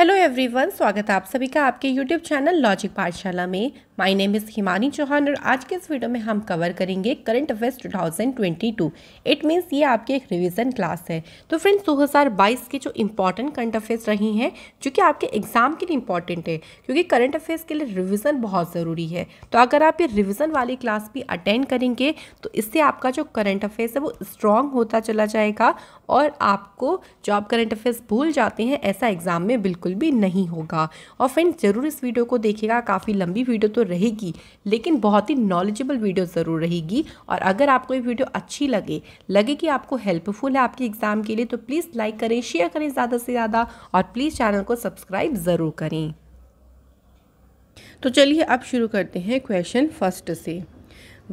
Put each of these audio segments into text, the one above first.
Hello everyone स्वागत है आप सभी का आपके यूट्यूब चैनल लॉजिक पाठशाला में my name is Himani Chauhan और आज के इस वीडियो में हम कवर करेंगे करंट अफेयर्स 2022 इट मींस ये आपकी एक रिवीजन क्लास है तो फ्रेंड्स 2022 के जो इम्पॉर्टेंट करंट अफेयर्स रही हैं जो कि आपके एग्जाम के लिए इम्पॉर्टेंट है क्योंकि करंट अफेयर्स के लिए रिविज़न बहुत ज़रूरी है तो अगर आप ये रिविज़न वाली क्लास भी अटेंड करेंगे तो इससे आपका जो करंट अफेयर्स है वो स्ट्रॉन्ग होता चला जाएगा और आपको जो आप करंट अफेयर्स भूल जाते हैं ऐसा एग्ज़ाम में बिल्कुल भी नहीं होगा और फ्रेंड्स ज़रूर इस वीडियो को देखेगा काफ़ी लंबी वीडियो तो रहेगी लेकिन बहुत ही नॉलेजेबल वीडियो ज़रूर रहेगी और अगर आपको ये वीडियो अच्छी लगे लगे कि आपको हेल्पफुल है आपके एग्ज़ाम के लिए तो प्लीज़ लाइक करें शेयर करें ज़्यादा से ज़्यादा और प्लीज़ चैनल को सब्सक्राइब ज़रूर करें तो चलिए अब शुरू करते हैं क्वेश्चन फर्स्ट से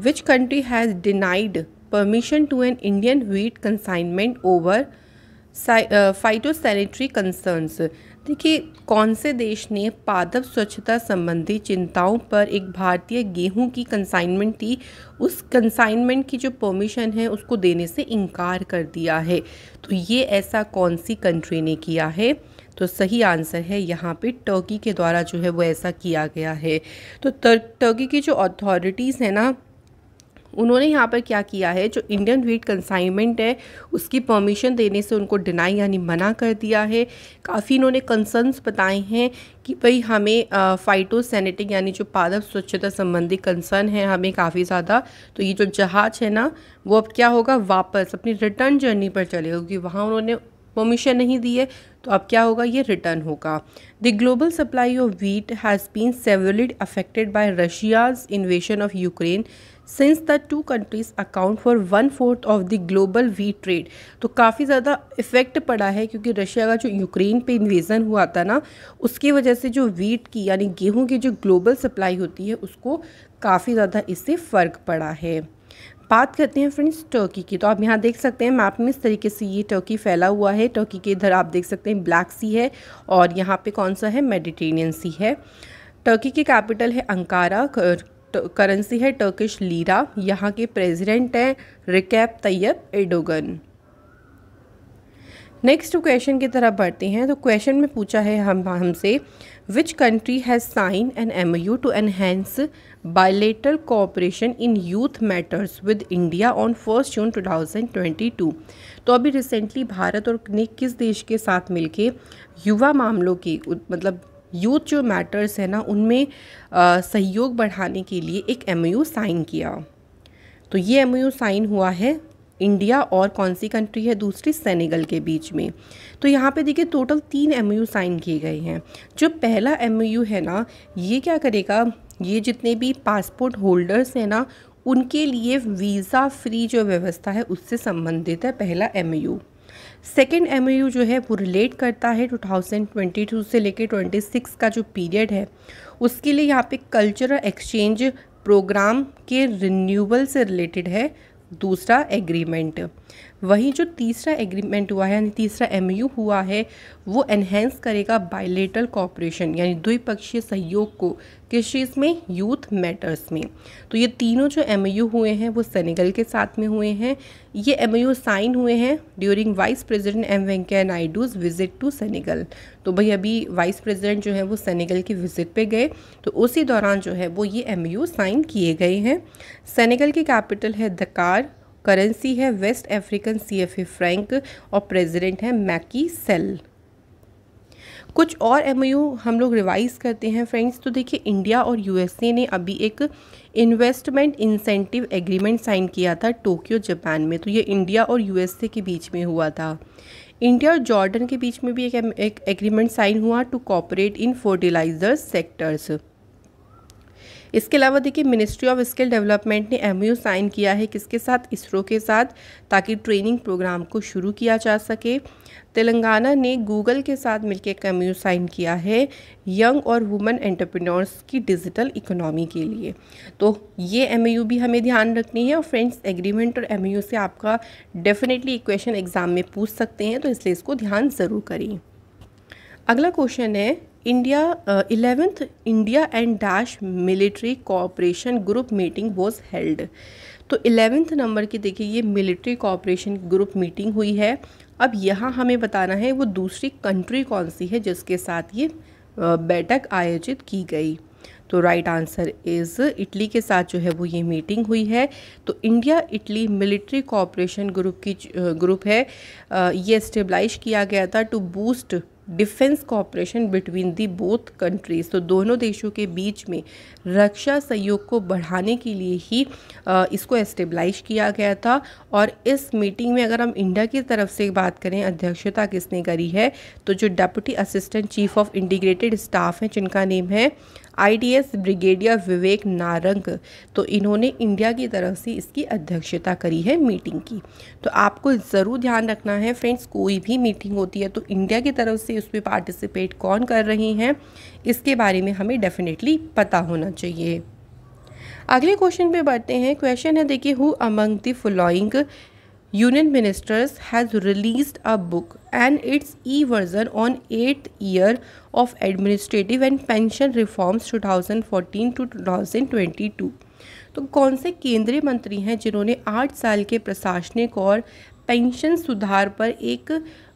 which country has denied permission to an Indian wheat consignment over phytosanitary concerns देखिए कौन से देश ने पादप स्वच्छता संबंधी चिंताओं पर एक भारतीय गेहूं की कंसाइनमेंट थी उस कंसाइनमेंट की जो परमिशन है उसको देने से इनकार कर दिया है तो ये ऐसा कौन सी कंट्री ने किया है तो सही आंसर है यहाँ पे टर्की के द्वारा जो है वो ऐसा किया गया है तो टर्की की जो अथॉरिटीज़ हैं ना उन्होंने यहाँ पर क्या किया है जो इंडियन वीट कंसाइनमेंट है उसकी परमिशन देने से उनको डिनाई यानी मना कर दिया है काफ़ी इन्होंने कंसर्न्स बताए हैं कि भाई हमें फाइटोसैनिटिक यानी जो पादप स्वच्छता संबंधी कंसर्न है हमें काफ़ी ज़्यादा तो ये जो जहाज़ है ना वो अब क्या होगा वापस अपनी रिटर्न जर्नी पर चले क्योंकि वहाँ उन्होंने परमिशन नहीं दी है तो अब क्या होगा ये रिटर्न होगा the global supply of wheat has been severely affected by Russia's invasion of Ukraine since the two countries account for one fourth of the global wheat trade तो काफ़ी ज़्यादा इफ़ेक्ट पड़ा है क्योंकि रशिया का जो यूक्रेन पे इन्वेज़न हुआ था ना उसकी वजह से जो वीट की यानी गेहूं की जो ग्लोबल सप्लाई होती है उसको काफ़ी ज़्यादा इससे फ़र्क पड़ा है बात करते हैं फ्रेंड्स टर्की की तो आप यहाँ देख सकते हैं मैप में इस तरीके से ये टर्की फैला हुआ है टर्की के इधर आप देख सकते हैं ब्लैक सी है और यहाँ पे कौन सा है मेडिटेनियन सी है टर्की की कैपिटल है अंकारा करेंसी है टर्किश लीरा यहाँ के प्रेसिडेंट हैं Recep Tayyip Erdogan next question की तरफ बढ़ते हैं तो क्वेश्चन में पूछा है हम हमसे which country has sign an M U to enhance bilateral cooperation in youth matters with India on first June 2022 तो अभी रिसेंटली भारत और ने किस देश के साथ मिलके युवा मामलों की मतलब यूथ जो मैटर्स है ना उनमें सहयोग बढ़ाने के लिए एक एम साइन किया तो ये एम साइन हुआ है इंडिया और कौन सी कंट्री है दूसरी सेनेगल के बीच में तो यहाँ पे देखिए टोटल तीन एम साइन किए गए हैं जो पहला एम है ना ये क्या करेगा ये जितने भी पासपोर्ट होल्डर्स हैं ना उनके लिए वीज़ा फ्री जो व्यवस्था है उससे संबंधित है पहला एम सेकेंड एम जो है वो रिलेट करता है 2022 से लेकर 26 का जो पीरियड है उसके लिए यहाँ पे कल्चरल एक्सचेंज प्रोग्राम के रिन्यूअल से रिलेटेड है दूसरा एग्रीमेंट वहीं जो तीसरा एग्रीमेंट हुआ है यानी तीसरा एम हुआ है वो एनहेंस करेगा बायलेटल कॉपरेशन यानी द्विपक्षीय सहयोग को किस चीज़ में यूथ मैटर्स में तो ये तीनों जो एम हुए हैं वो सेनेगल के साथ में हुए हैं ये एम साइन हुए हैं during vice president M Venkaiah Naidu's visit to Senegal तो भाई अभी वाइस प्रेसिडेंट जो है वो सेनेगल की विजिट पे गए तो उसी दौरान जो है वो ये एम साइन किए गए हैं सेनेगल की कैपिटल है दकार करेंसी है West African C F franc और प्रेजिडेंट है मैकी सेल कुछ और एम हम लोग रिवाइज़ करते हैं फ्रेंड्स तो देखिए इंडिया और यूएसए ने अभी एक इन्वेस्टमेंट इंसेंटिव एग्रीमेंट साइन किया था टोक्यो जापान में तो ये इंडिया और यूएसए के बीच में हुआ था इंडिया और जॉर्डन के बीच में भी एक एग्रीमेंट साइन हुआ to cooperate in fertilisers sectors इसके अलावा देखिए मिनिस्ट्री ऑफ स्किल डेवलपमेंट ने एम साइन किया है किसके साथ इसरो के साथ ताकि ट्रेनिंग प्रोग्राम को शुरू किया जा सके तेलंगाना ने गूगल के साथ मिलकर एक एम साइन किया है यंग और वुमेन एंटरप्रेन्योर्स की डिजिटल इकोनॉमी के लिए तो ये एम भी हमें ध्यान रखनी है और फ्रेंड्स एग्रीमेंट और एम से आपका डेफिनेटली क्वेश्चन एग्ज़ाम में पूछ सकते हैं तो इसलिए इसको ध्यान ज़रूर करें अगला क्वेश्चन है India eleventh India and dash military cooperation group meeting was held तो इलेवेंथ नंबर की देखिए ये मिलिट्री कॉपरेशन ग्रुप मीटिंग हुई है अब यहाँ हमें बताना है वो दूसरी कंट्री कौन सी है जिसके साथ ये uh, बैठक आयोजित की गई तो राइट आंसर इज़ इटली के साथ जो है वो ये मीटिंग हुई है तो India Italy military cooperation group की ग्रुप uh, है uh, ये स्टेबलाइज किया गया था to boost defence cooperation between the both countries तो दोनों देशों के बीच में रक्षा सहयोग को बढ़ाने के लिए ही इसको एस्टेब्लाइश किया गया था और इस मीटिंग में अगर हम इंडिया की तरफ से बात करें अध्यक्षता किसने करी है तो जो deputy assistant chief of integrated staff हैं जिनका नेम है आईडीएस ब्रिगेडियर विवेक नारंग तो इन्होंने इंडिया की तरफ से इसकी अध्यक्षता करी है मीटिंग की तो आपको ज़रूर ध्यान रखना है फ्रेंड्स कोई भी मीटिंग होती है तो इंडिया की तरफ से भाई उसमें पार्टिसिपेट कौन कर रही हैं इसके बारे में हमें डेफिनेटली पता होना चाहिए अगले क्वेश्चन पे बढ़ते हैं क्वेश्चन है देखिए who among the following union ministers has release a book and its e version on eight year of administrative and pension reforms 2014 to 2022 तो कौन से केंद्रीय मंत्री हैं जिन्होंने आठ साल के प्रशासनिक और पेंशन सुधार पर एक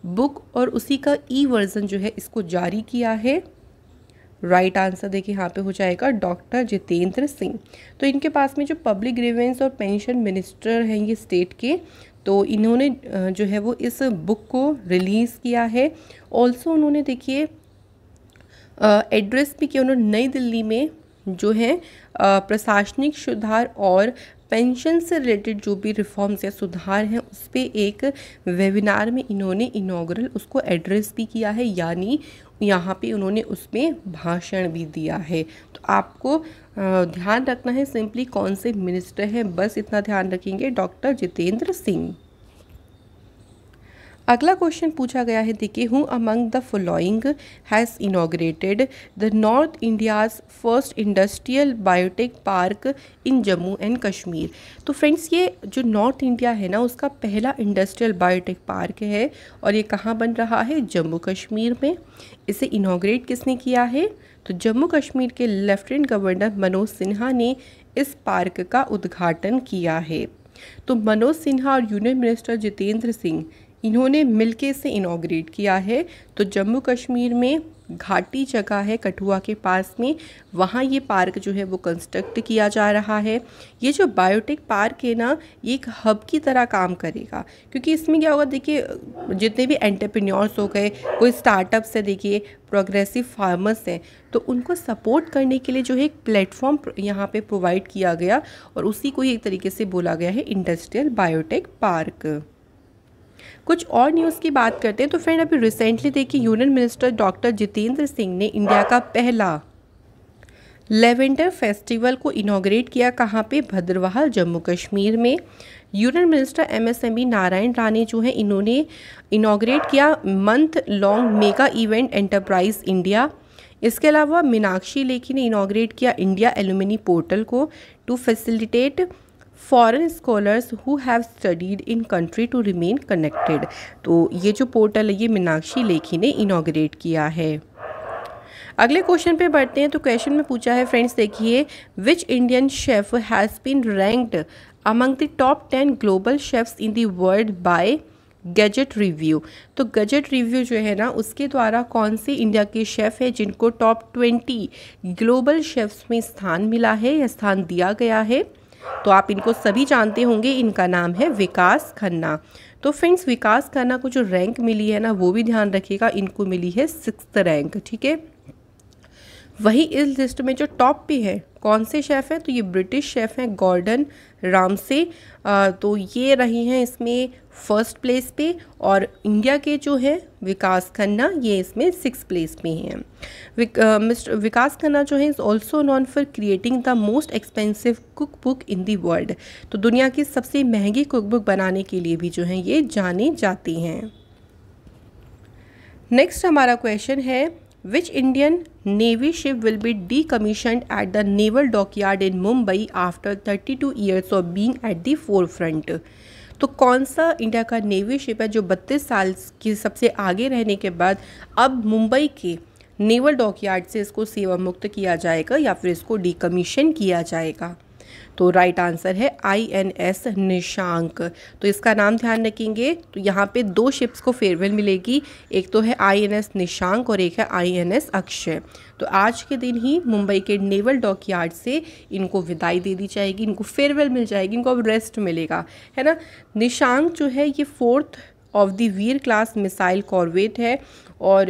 बुक और उसी का ई वर्ज़न जो है इसको जारी किया है राइट आंसर देखिए यहाँ पे हो जाएगा डॉक्टर जितेंद्र सिंह तो इनके पास में जो पब्लिक ग्रीवेंस और पेंशन मिनिस्टर हैं ये स्टेट के तो इन्होंने जो है वो इस बुक को रिलीज़ किया है ऑल्सो उन्होंने देखिए एड्रेस भी किया उन्होंने नई दिल्ली में जो है प्रशासनिक सुधार और पेंशन से रिलेटेड जो भी रिफॉर्म्स या सुधार हैं उस पर एक वेबिनार में इन्होंने इनोग्रल उसको एड्रेस भी किया है यानी यहाँ पे उन्होंने उसमें भाषण भी दिया है तो आपको ध्यान रखना है सिंपली कौन से मिनिस्टर हैं बस इतना ध्यान रखेंगे डॉक्टर जितेंद्र सिंह अगला क्वेश्चन पूछा गया है देखिए who among the following has inaugurated the north India's first industrial biotech park in Jammu and Kashmir तो फ्रेंड्स ये जो नॉर्थ इंडिया है ना उसका पहला इंडस्ट्रियल बायोटेक पार्क है और ये कहाँ बन रहा है जम्मू कश्मीर में इसे इनाग्रेट किसने किया है तो जम्मू कश्मीर के लेफ्टिनेंट गवर्नर मनोज सिन्हा ने इस पार्क का उद्घाटन किया है तो मनोज सिन्हा और यूनियन मिनिस्टर जितेंद्र सिंह इन्होंने मिलके से इनाग्रेट किया है तो जम्मू कश्मीर में घाटी जगह है कठुआ के पास में वहाँ ये पार्क जो है वो कंस्ट्रक्ट किया जा रहा है ये जो बायोटेक पार्क है ना ये एक हब की तरह काम करेगा क्योंकि इसमें क्या होगा देखिए जितने भी एंटरप्रेन्योर्स हो गए कोई स्टार्टअप्स है देखिए प्रोग्रेसिव फार्मर्स हैं तो उनको सपोर्ट करने के लिए जो है एक प्लेटफॉर्म यहाँ पर प्रोवाइड किया गया और उसी को ही एक तरीके से बोला गया है इंडस्ट्रियल बायोटेक पार्क कुछ और न्यूज़ की बात करते हैं तो फ्रेंड अभी रिसेंटली देखिए union minister doctor Jitendra Singh ने इंडिया का पहला लेवेंडर फेस्टिवल को इनोग्रेट किया कहाँ पे भद्रवाहल जम्मू कश्मीर में union minister MSME Narayan Rane जो हैं इन्होंने इनाग्रेट किया month long mega event enterprise India इसके अलावा मीनाक्षी लेखी ने इनाग्रेट किया इंडिया एल्यूमिनी पोर्टल को to facilitate foreign scholars who have studied in country to remain connected तो ये जो पोर्टल है ये मीनाक्षी लेखी ने इनाग्रेट किया है अगले क्वेश्चन पे बढ़ते हैं तो क्वेश्चन में पूछा है फ्रेंड्स देखिए which Indian chef has been ranked among the top ten global chefs in the world by Gazette Review तो गजट रिव्यू जो है ना उसके द्वारा कौन से इंडिया के शेफ़ हैं जिनको टॉप ट्वेंटी ग्लोबल शेफ्स में स्थान मिला है या स्थान दिया गया है तो आप इनको सभी जानते होंगे इनका नाम है विकास खन्ना तो फ्रेंड्स विकास खन्ना को जो रैंक मिली है ना वो भी ध्यान रखिएगा इनको मिली है सिक्स रैंक ठीक है वही इस लिस्ट में जो टॉप पे है कौन से शेफ़ हैं तो ये ब्रिटिश शेफ़ हैं गॉर्डन रामसे तो ये रही हैं इसमें फर्स्ट प्लेस पे और इंडिया के जो है विकास खन्ना ये इसमें सिक्स प्लेस पे हैं मिस्टर विकास खन्ना जो है is also known for creating the most expensive cook book in the world तो दुनिया की सबसे महंगी कुक बुक बनाने के लिए भी जो है ये जाने जाती हैं नेक्स्ट हमारा क्वेश्चन है which Indian navy ship will be decommission at the naval yard in Mumbai after thirty two years of being at the forefront तो कौन सा इंडिया का नेवी शिप है जो बत्तीस साल की सबसे आगे रहने के बाद अब मुंबई के नेवल डॉकयार्ड से इसको सेवा मुक्त किया जाएगा या फिर इसको डिकमीशन किया जाएगा तो राइट आंसर है आई एन एस निशांक तो इसका नाम ध्यान रखेंगे तो यहाँ पे दो शिप्स को फेयरवेल मिलेगी एक तो है आई एन एस निशांक और एक है आई एन एस अक्षय तो आज के दिन ही मुंबई के नेवल डॉक यार्ड से इनको विदाई दे दी जाएगी इनको फेयरवेल मिल जाएगी इनको अब रेस्ट मिलेगा है ना निशांक जो है ये fourth of the Veer class missile corvette है और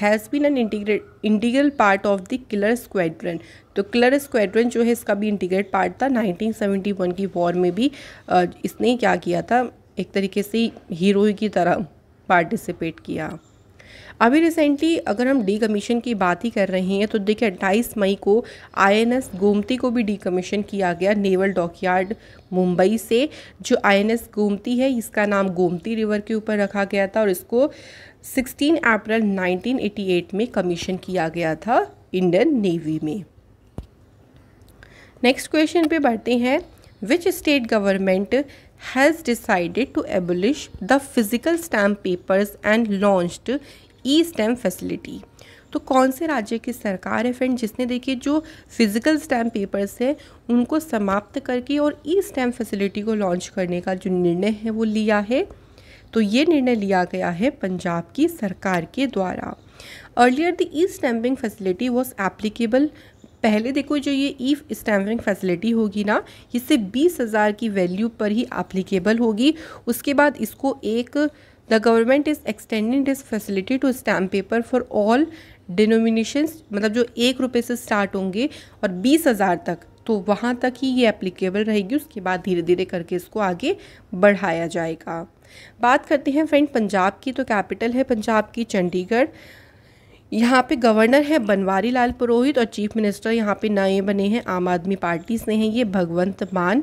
has been an integrate integral part of the killer squadron तो किलर स्क्वाड्रन जो है इसका भी इंटीग्रेट पार्ट था 1971 की वॉर में भी uh, इसने क्या किया था एक तरीके से हीरो की तरह पार्टिसिपेट किया अभी रिसेंटली अगर हम डी कमीशन की बात ही कर रहे हैं तो देखिए अट्ठाईस मई को आईएनएस गोमती को भी डी कमीशन किया गया नेवल डॉकयार्ड मुंबई से जो आईएनएस गोमती है इसका नाम गोमती रिवर के ऊपर रखा गया था और इसको 16 अप्रैल 1988 में कमीशन किया गया था इंडियन नेवी में नेक्स्ट क्वेश्चन पे बढ़ते हैं which state government has decided to abolish the physical stamp papers and launched e stamp facility तो कौन से राज्य की सरकार है फ्रेंड जिसने देखिए जो फिजिकल स्टैम्प पेपर्स हैं उनको समाप्त करके और ई स्टैम्प फैसिलिटी को लॉन्च करने का जो निर्णय है वो लिया है तो ये निर्णय लिया गया है पंजाब की सरकार के द्वारा earlier the e stamping facility was applicable पहले देखो जो ये ई स्टैम्पिंग फैसिलिटी होगी ना इससे बीस हज़ार की वैल्यू पर ही एप्लीकेबल होगी उसके बाद इसको एक the government is extending this facility to stamp paper for all denominations मतलब जो एक रुपये से स्टार्ट होंगे और बीस हज़ार तक तो वहाँ तक ही ये एप्लीकेबल रहेगी उसके बाद धीरे धीरे करके इसको आगे बढ़ाया जाएगा बात करते हैं फ्रेंड पंजाब की तो कैपिटल है पंजाब की चंडीगढ़ यहाँ पे गवर्नर है बनवारी लाल पुरोहित और चीफ मिनिस्टर यहाँ पे नए बने हैं आम आदमी पार्टी से हैं ये भगवंत मान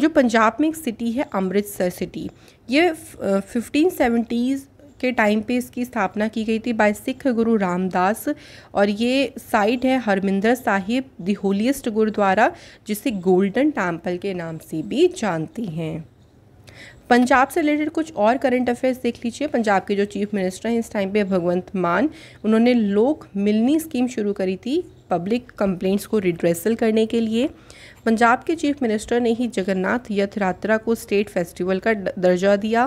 जो पंजाब में एक सिटी है अमृतसर सिटी ये फिफ्टीन सेवेंटीज़ के टाइम पे इसकी स्थापना की गई थी बाय सिख गुरु रामदास और ये साइट है हरमिंदर साहिब दी होलीस्ट गुरुद्वारा जिसे गोल्डन टेम्पल के नाम से भी जानती हैं पंजाब से रिलेटेड कुछ और करंट अफेयर्स देख लीजिए पंजाब के जो चीफ मिनिस्टर हैं इस टाइम पे भगवंत मान उन्होंने लोक मिलनी स्कीम शुरू करी थी पब्लिक कंप्लेंट्स को रिड्रेसल करने के लिए पंजाब के चीफ मिनिस्टर ने ही जगन्नाथ रथ यात्रा को स्टेट फेस्टिवल का दर्जा दिया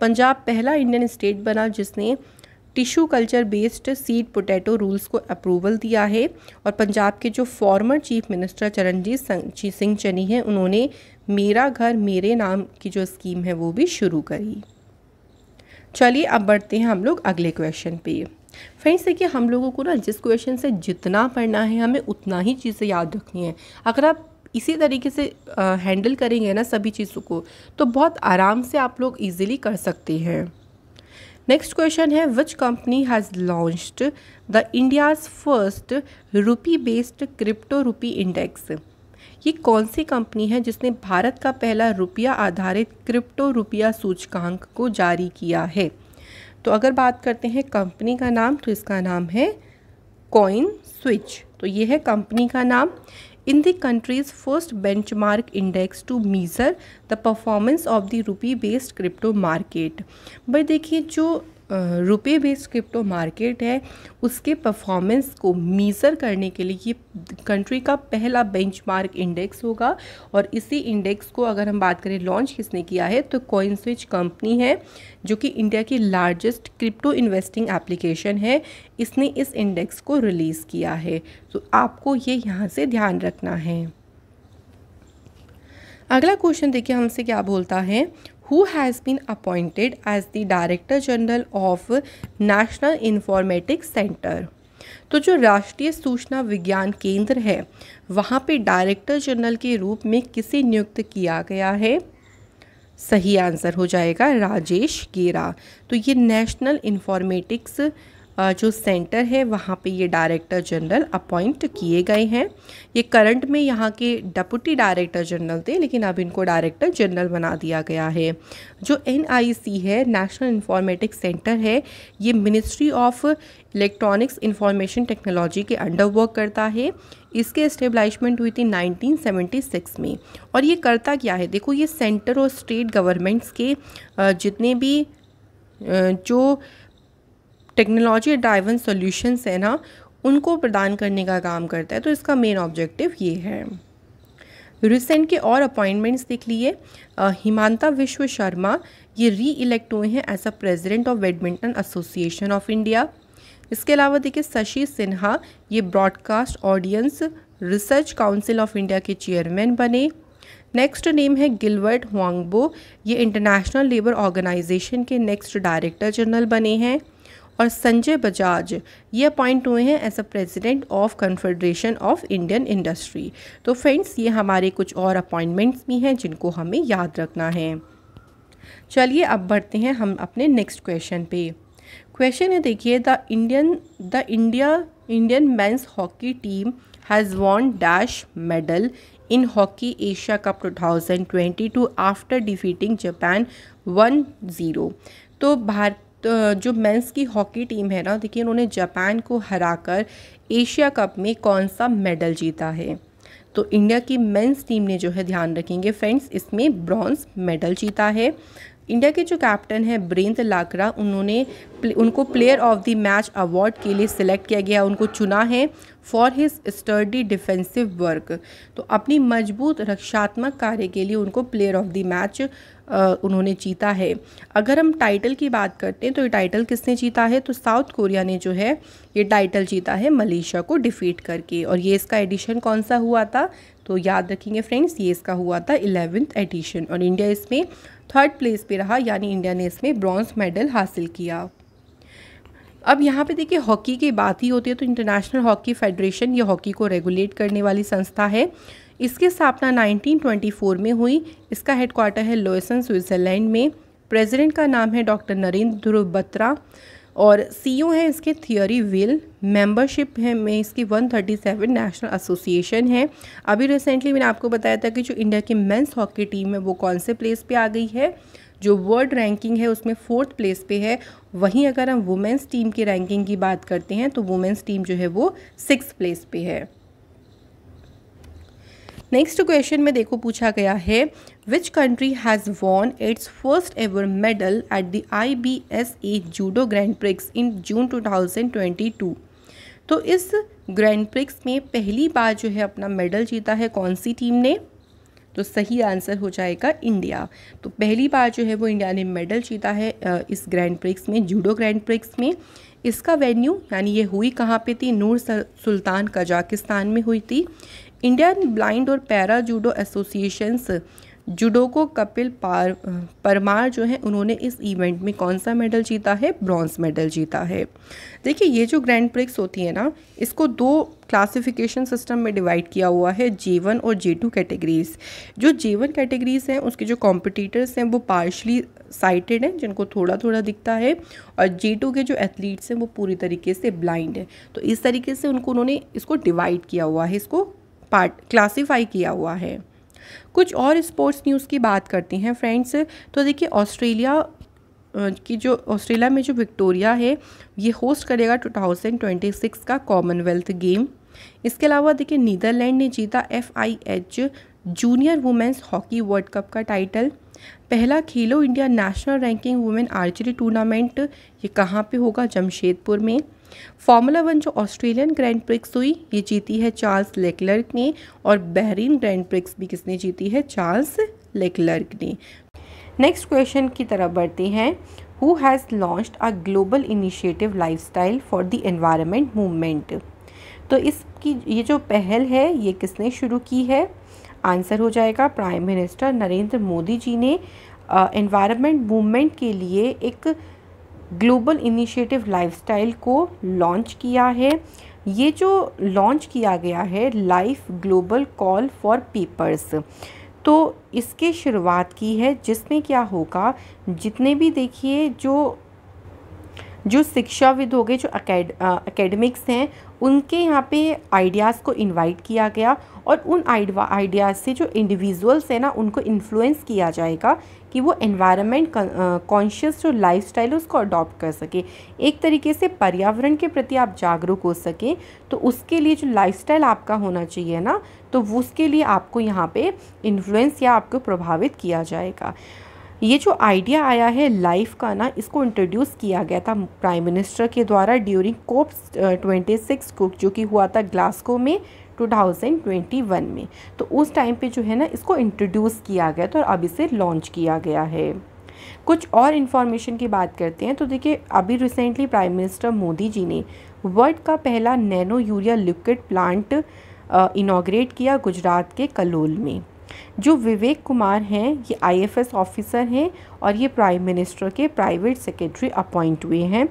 पंजाब पहला इंडियन स्टेट बना जिसने tissue culture based seed potato rules को अप्रूवल दिया है और पंजाब के जो former chief minister Charanjit Singh Channi हैं उन्होंने मेरा घर मेरे नाम की जो स्कीम है वो भी शुरू करी चलिए अब बढ़ते हैं हम लोग अगले क्वेश्चन पे फ्रेंड्स देखिए हम लोगों को ना जिस क्वेश्चन से जितना पढ़ना है हमें उतना ही चीज़ें याद रखनी है अगर आप इसी तरीके से हैंडल करेंगे ना सभी चीज़ों को तो बहुत आराम से आप लोग इजीली कर सकते हैं नेक्स्ट क्वेश्चन है which company has launched the India's first rupee based crypto rupee index ये कौन सी कंपनी है जिसने भारत का पहला रुपया आधारित क्रिप्टो रुपया सूचकांक को जारी किया है तो अगर बात करते हैं कंपनी का नाम तो इसका नाम है कॉइन स्विच तो ये है कंपनी का नाम in the country's first benchmark index to measure the performance of the rupee based crypto market. भाई देखिए जो रुपए बेस्ड क्रिप्टो मार्केट है उसके परफॉर्मेंस को मीज़र करने के लिए ये कंट्री का पहला बेंचमार्क इंडेक्स होगा और इसी इंडेक्स को अगर हम बात करें लॉन्च किसने किया है तो कॉइन स्विच कंपनी है जो कि इंडिया की लार्जेस्ट क्रिप्टो इन्वेस्टिंग एप्लीकेशन है इसने इस इंडेक्स को रिलीज़ किया है तो आपको ये यहाँ से ध्यान रखना है अगला क्वेश्चन देखिए हमसे क्या बोलता है who has been appointed as the Director General of National Informatics Center. तो जो राष्ट्रीय सूचना विज्ञान केंद्र है वहाँ पे डायरेक्टर जनरल के रूप में किसे नियुक्त किया गया है सही आंसर हो जाएगा राजेश गेरा तो ये नेशनल इंफॉर्मेटिक्स जो सेंटर है वहाँ पे ये डायरेक्टर जनरल अपॉइंट किए गए हैं ये करंट में यहाँ के डेपुटी डायरेक्टर जनरल थे लेकिन अब इनको डायरेक्टर जनरल बना दिया गया है जो एन है नेशनल इंफॉर्मेटिक्स सेंटर है ये ministry of electronics information technology के अंडर वर्क करता है इसके इस्टेब्लाइशमेंट हुई थी 1976 में और ये करता क्या है देखो ये सेंटर और स्टेट गवर्नमेंट्स के जितने भी जो टेक्नोलॉजी ड्राइवन सॉल्यूशंस है ना उनको प्रदान करने का काम करता है तो इसका मेन ऑब्जेक्टिव ये है रिसेंट के और अपॉइंटमेंट्स देख लिए हिमांता विश्व शर्मा ये री इलेक्ट हुए हैं as a president of badminton association of India इसके अलावा देखिए शशि सिन्हा ये broadcast audience research council of India के चेयरमैन बने नेक्स्ट नेम है गिलवर्ट हुआंगबो ये इंटरनेशनल लेबर ऑर्गेनाइजेशन के नेक्स्ट डायरेक्टर जनरल बने हैं और संजय बजाज ये अपॉइंट हुए हैं as a president of confederation of Indian industry तो फ्रेंड्स ये हमारे कुछ और अपॉइंटमेंट्स भी हैं जिनको हमें याद रखना है चलिए अब बढ़ते हैं हम अपने नेक्स्ट क्वेश्चन पे क्वेश्चन है देखिए the Indian the India Indian men's hockey team has won dash medal in hockey Asia cup 2022 after defeating Japan 1-0 तो भारत तो जो मेंस की हॉकी टीम है ना देखिए उन्होंने जापान को हराकर एशिया कप में कौन सा मेडल जीता है तो इंडिया की मेंस टीम ने जो है ध्यान रखेंगे फ्रेंड्स इसमें ब्रॉन्ज मेडल जीता है इंडिया के जो कैप्टन है ब्रेंद लाकरा उन्होंने उनको player of the match award के लिए सिलेक्ट किया गया उनको चुना है for his sturdy defensive work तो अपनी मजबूत रक्षात्मक कार्य के लिए उनको प्लेयर ऑफ द मैच उन्होंने जीता है अगर हम टाइटल की बात करते हैं तो ये टाइटल किसने जीता है तो साउथ कोरिया ने जो है ये टाइटल जीता है मलेशिया को डिफीट करके और ये इसका एडिशन कौन सा हुआ था तो याद रखेंगे फ्रेंड्स ये इसका हुआ था इलेवेंथ एडिशन और इंडिया इसमें थर्ड प्लेस पे रहा यानी इंडिया ने इसमें ब्रॉन्ज मेडल हासिल किया अब यहाँ पे देखिए हॉकी की बात ही होती है तो इंटरनेशनल हॉकी फेडरेशन ये हॉकी को रेगुलेट करने वाली संस्था है इसकी स्थापना 1924 में हुई इसका हेडक्वार्टर है लोएसन स्विट्ज़रलैंड में प्रेसिडेंट का नाम है डॉक्टर नरेंद्र ध्रुव बत्रा और सीईओ e हैं इसके थियोरी विल मेंबरशिप है में इसकी 137 नेशनल एसोसिएशन है अभी रिसेंटली मैंने आपको बताया था कि जो इंडिया की मेंस हॉकी टीम है वो कौन से प्लेस पे आ गई है जो वर्ल्ड रैंकिंग है उसमें फोर्थ प्लेस पे है वहीं अगर हम वुमेंस टीम की रैंकिंग की बात करते हैं तो वुमेंस टीम जो है वो सिक्स प्लेस पे है नेक्स्ट क्वेश्चन में देखो पूछा गया है which country has won its first ever medal at the I B S A judo grand prix in June 2022 तो इस ग्रैंड प्रिक्स में पहली बार जो है अपना मेडल जीता है कौन सी टीम ने तो सही आंसर हो जाएगा इंडिया तो पहली बार जो है वो इंडिया ने मेडल जीता है इस ग्रैंड प्रिक्स में जूडो ग्रैंड प्रिक्स में इसका वेन्यू यानी ये हुई कहाँ पे थी नूर सुल्तान कजाकिस्तान में हुई थी इंडियन ब्लाइंड और पैरा जूडो एसोसिएशंस को कपिल पार परमार जो है उन्होंने इस इवेंट में कौन सा मेडल जीता है ब्रॉन्ज मेडल जीता है देखिए ये जो ग्रैंड प्रिक्स होती है ना इसको दो क्लासिफिकेशन सिस्टम में डिवाइड किया हुआ है जे वन और जे टू कैटेगरीज जो जे वन कैटेगरीज हैं उसके जो कॉम्पिटिटर्स हैं वो पार्शली साइटेड हैं जिनको थोड़ा थोड़ा दिखता है और जे टू के जो एथलीट्स हैं वो पूरी तरीके से ब्लाइंड है तो इस तरीके से उनको उन्होंने इसको डिवाइड किया हुआ है इसको पार्ट क्लासीफाई किया हुआ है कुछ और स्पोर्ट्स न्यूज़ की बात करते हैं फ्रेंड्स तो देखिए ऑस्ट्रेलिया कि जो ऑस्ट्रेलिया में जो विक्टोरिया है ये होस्ट करेगा 2026 का कॉमनवेल्थ गेम इसके अलावा देखिए नीदरलैंड ने जीता F I H junior women's hockey world cup का टाइटल पहला Khelo India national ranking women archery tournament ये कहाँ पे होगा जमशेदपुर में फॉर्मूला वन जो ऑस्ट्रेलियन ग्रैंड प्रिक्स हुई ये जीती है चार्ल्स लेकलर्क ने और बहरीन ग्रैंड प्रिक्स भी किसने जीती है चार्ल्स लेकलर्क ने नेक्स्ट क्वेश्चन की तरफ बढ़ते हैं who has launch a global initiative lifestyle for the environment movement तो इसकी ये जो पहल है ये किसने शुरू की है आंसर हो जाएगा प्राइम मिनिस्टर नरेंद्र मोदी जी ने एनवायरनमेंट मूवमेंट के लिए एक ग्लोबल इनिशिएटिव लाइफस्टाइल को लॉन्च किया है ये जो लॉन्च किया गया है life global call for papers तो इसके शुरुआत की है जिसमें क्या होगा जितने भी देखिए जो जो शिक्षाविद हो गए जो अकेड अकेडमिक्स हैं उनके यहाँ पे आइडियाज़ को इनवाइट किया गया और उन आइडियाज़ से जो इंडिविजुअल्स हैं ना उनको इन्फ्लुएंस किया जाएगा कि वो इन्वायरमेंट कॉन्शियस जो लाइफस्टाइल है उसको अडॉप्ट कर सके एक तरीके से पर्यावरण के प्रति आप जागरूक हो सकें तो उसके लिए जो लाइफस्टाइल आपका होना चाहिए ना तो उसके लिए आपको यहाँ पे इन्फ्लुएंस या आपको प्रभावित किया जाएगा ये जो आइडिया आया है लाइफ का ना इसको इंट्रोड्यूस किया गया था प्राइम मिनिस्टर के द्वारा ड्यूरिंग कोप ट्वेंटी सिक्स जो कि हुआ था ग्लास्को में 2021 में तो उस टाइम पे जो है ना इसको इंट्रोड्यूस किया गया था और अब इसे लॉन्च किया गया है कुछ और इन्फॉर्मेशन की बात करते हैं तो देखिए अभी recently prime minister Modi ji ने वर्ल्ड का पहला nano urea liquid plant inaugurate किया गुजरात के कलोल में जो विवेक कुमार हैं ये आईएफएस ऑफिसर हैं और ये प्राइम मिनिस्टर के प्राइवेट सेक्रेटरी अपॉइंट हुए हैं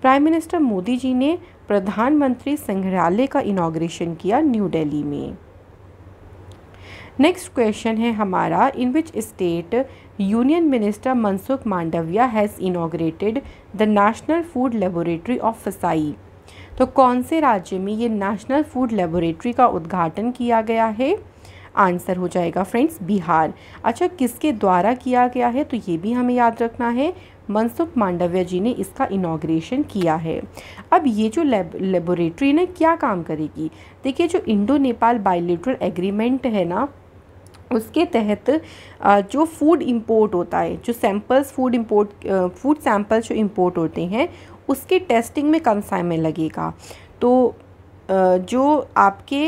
प्राइम मिनिस्टर मोदी जी ने प्रधानमंत्री संग्रहालय का इनाग्रेशन किया न्यू दिल्ली में नेक्स्ट क्वेश्चन है हमारा in which state union minister Mansukh Mandaviya has inaugurated the national food laboratory of FSSAI तो कौन से राज्य में ये नेशनल फूड लेबोरेटरी का उद्घाटन किया गया है आंसर हो जाएगा फ्रेंड्स बिहार अच्छा किसके द्वारा किया गया है तो ये भी हमें याद रखना है मनसुख मांडव्य जी ने इसका इनाग्रेशन किया है अब ये जो लेब लेबोरेटरी ना क्या काम करेगी देखिए जो इंडो नेपाल बायोलिट्रल एग्रीमेंट है ना उसके तहत जो फूड इंपोर्ट होता है जो samples food import food samples जो इंपोर्ट होते हैं उसके टेस्टिंग में कम समय लगेगा तो जो आपके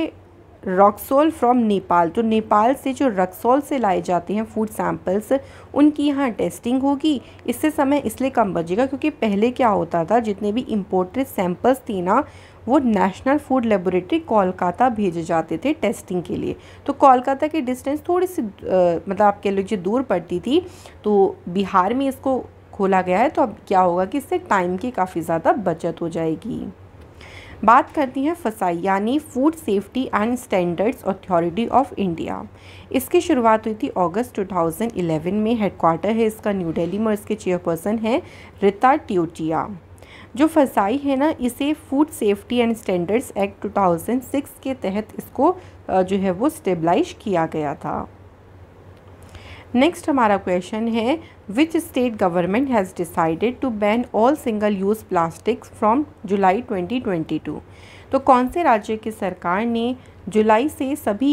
रॉक्सोल फ्रॉम नेपाल तो नेपाल से जो रक्सोल से लाए जाते हैं फूड सैम्पल्स उनकी यहाँ टेस्टिंग होगी इससे समय इसलिए कम बचेगा क्योंकि पहले क्या होता था जितने भी इम्पोर्टेड सैंपल्स थे ना वो नेशनल फूड लेबोरेटरी कोलकाता भेजे जाते थे टेस्टिंग के लिए तो कोलकाता की डिस्टेंस थोड़ी सी मतलब आप कह लीजिए दूर पड़ती थी तो बिहार में इसको खोला गया है तो अब क्या होगा कि इससे टाइम की काफ़ी ज़्यादा बचत हो जाएगी बात करती हैं फसाई यानी food safety and standards authority of India इसकी शुरुआत हुई थी अगस्त 2011 में हेडक्वार्टर है इसका न्यू दिल्ली में इसके चेयरपर्सन है रिता ट्यूटिया जो फसाई है ना इसे food safety and standards act 2006 के तहत इसको जो है वो स्टेबलाइज किया गया था नेक्स्ट हमारा क्वेश्चन है which state government has decided to ban all single use plastics from July 2022 तो कौन से राज्य की सरकार ने जुलाई से सभी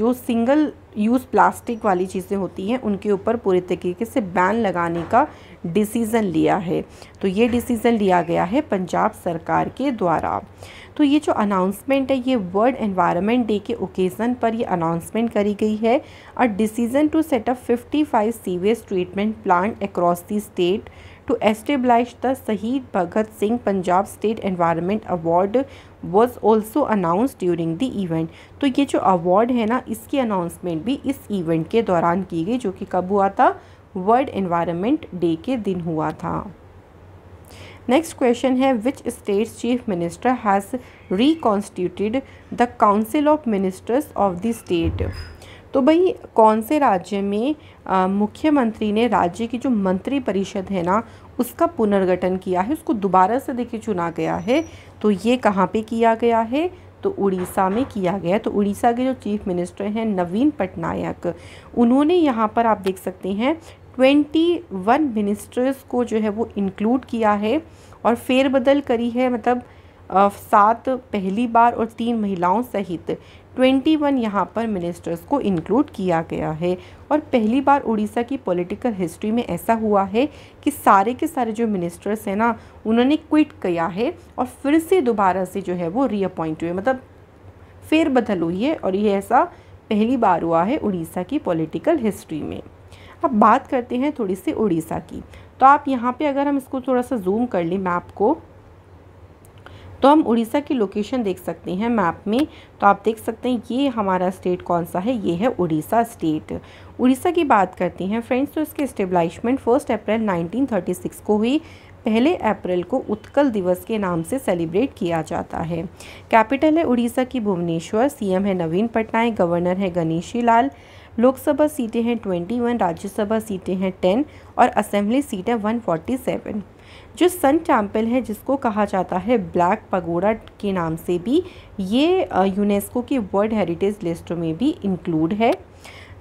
जो सिंगल यूज़ प्लास्टिक वाली चीज़ें होती हैं उनके ऊपर पूरे तरीके से बैन लगाने का डिसीज़न लिया है तो ये डिसीज़न लिया गया है पंजाब सरकार के द्वारा तो ये जो अनाउंसमेंट है ये वर्ल्ड एनवायरनमेंट डे के ओकेज़न पर ये अनाउंसमेंट करी गई है और decision to set up 55 sewage treatment plant across the state to establish the Shaheed Bhagat Singh Punjab state environment award was also announce during the event तो ये जो अवार्ड है ना इसकी अनाउंसमेंट भी इस इवेंट के दौरान की गई जो कि कब हुआ था वर्ल्ड एनवायरनमेंट डे के दिन हुआ था नेक्स्ट क्वेश्चन है which states chief minister has reconstituted the council of ministers of the state तो भाई कौन से राज्य में मुख्यमंत्री ने राज्य की जो मंत्री परिषद है ना उसका पुनर्गठन किया है उसको दोबारा से देखिए चुना गया है तो ये कहाँ पे किया गया है तो उड़ीसा में किया गया तो उड़ीसा के जो चीफ मिनिस्टर हैं नवीन पटनायक उन्होंने यहाँ पर आप देख सकते हैं ट्वेंटी वन मिनिस्टर्स को जो है वो इंक्लूड किया है और फेरबदल करी है मतलब सात पहली बार और तीन महिलाओं सहित ट्वेंटी वन यहाँ पर मिनिस्टर्स को इंक्लूड किया गया है और पहली बार उड़ीसा की पॉलिटिकल हिस्ट्री में ऐसा हुआ है कि सारे के सारे जो मिनिस्टर्स हैं ना उन्होंने क्विट किया है और फिर से दोबारा से जो है वो रीअपॉइंट हुए मतलब फेरबदल हुई है और ये ऐसा पहली बार हुआ है उड़ीसा की पॉलिटिकल हिस्ट्री में अब बात करते हैं थोड़ी सी उड़ीसा की तो आप यहाँ पे अगर हम इसको थोड़ा सा जूम कर लें मैप को तो हम उड़ीसा की लोकेशन देख सकते हैं मैप में तो आप देख सकते हैं ये हमारा स्टेट कौन सा है ये है उड़ीसा स्टेट उड़ीसा की बात करते हैं फ्रेंड्स तो इसके इस्टेब्लाइशमेंट फर्स्ट अप्रैल 1936 को हुई पहले अप्रैल को उत्कल दिवस के नाम से सेलिब्रेट किया जाता है कैपिटल है उड़ीसा की भुवनेश्वर सीएम है नवीन पटनायक गवर्नर है गणेशी लाल लोकसभा सीटें हैं ट्वेंटी वन राज्यसभा सीटें हैं टेन और असेंबली सीटें वन फोर्टी सेवन जो सन टेम्पल है जिसको कहा जाता है ब्लैक पगोड़ा के नाम से भी ये यूनेस्को की वर्ल्ड हेरिटेज लिस्ट में भी इंक्लूड है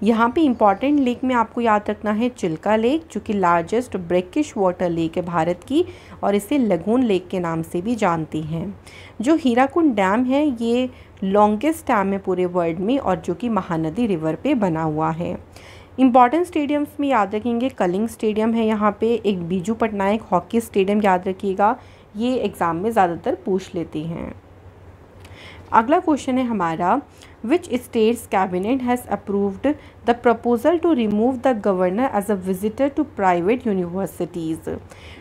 यहाँ पे इंपॉर्टेंट लेक में आपको याद रखना है चिल्का लेक जो कि लार्जेस्ट ब्रेकिश वाटर लेक है भारत की और इसे लगून लेक के नाम से भी जानती हैं जो हीराकुंड डैम है ये लॉन्गेस्ट डैम है पूरे वर्ल्ड में और जो कि महानदी रिवर पे बना हुआ है इंपॉर्टेंट स्टेडियम्स में याद रखेंगे कलिंग स्टेडियम है यहाँ पे एक बीजू पटनायक हॉकी स्टेडियम याद रखिएगा ये एग्ज़ाम में ज़्यादातर पूछ लेती हैं अगला क्वेश्चन है हमारा which states cabinet has approved the proposal to remove the governor as a visitor to private universities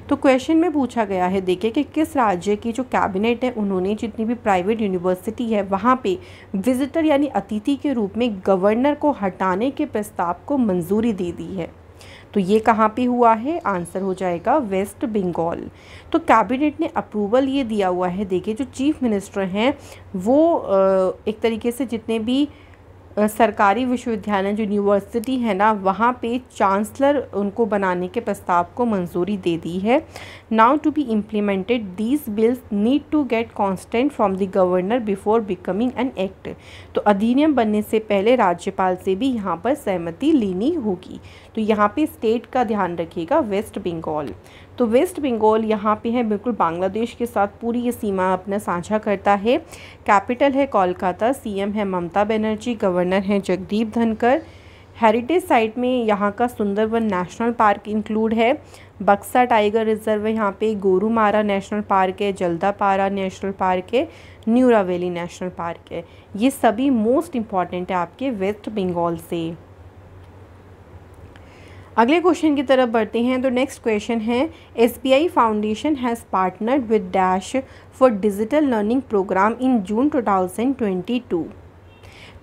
तो क्वेश्चन में पूछा गया है देखिए कि किस राज्य की जो कैबिनेट है उन्होंने जितनी भी प्राइवेट यूनिवर्सिटी है वहाँ पे विजिटर यानी अतिथि के रूप में गवर्नर को हटाने के प्रस्ताव को मंजूरी दे दी है तो ये कहाँ पे हुआ है आंसर हो जाएगा वेस्ट बंगाल तो कैबिनेट ने अप्रूवल ये दिया हुआ है देखिए जो चीफ मिनिस्टर हैं वो एक तरीके से जितने भी सरकारी विश्वविद्यालय जो यूनिवर्सिटी है ना वहाँ पे चांसलर उनको बनाने के प्रस्ताव को मंजूरी दे दी है Now to be implemented, these bills need to get consent from the governor before becoming an act. तो अधिनियम बनने से पहले राज्यपाल से भी यहाँ पर सहमति लेनी होगी तो यहाँ पे स्टेट का ध्यान रखिएगा वेस्ट बंगाल तो वेस्ट बंगाल यहाँ पे है बिल्कुल बांग्लादेश के साथ पूरी ये सीमा अपना साझा करता है कैपिटल है कोलकाता सीएम है ममता बनर्जी गवर्नर हैं जगदीप धनकर हेरिटेज साइट में यहाँ का सुंदरवन नेशनल पार्क इंक्लूड है बक्सा टाइगर रिजर्व है यहाँ पे गोरूमारा नेशनल पार्क है जल्दापारा नेशनल पार्क है न्यूरावेली नेशनल पार्क है ये सभी मोस्ट इम्पॉर्टेंट है आपके वेस्ट बंगाल से अगले क्वेश्चन की तरफ बढ़ते हैं तो नेक्स्ट क्वेश्चन है S B I foundation has partnered with dash for digital learning program in June two thousand twenty two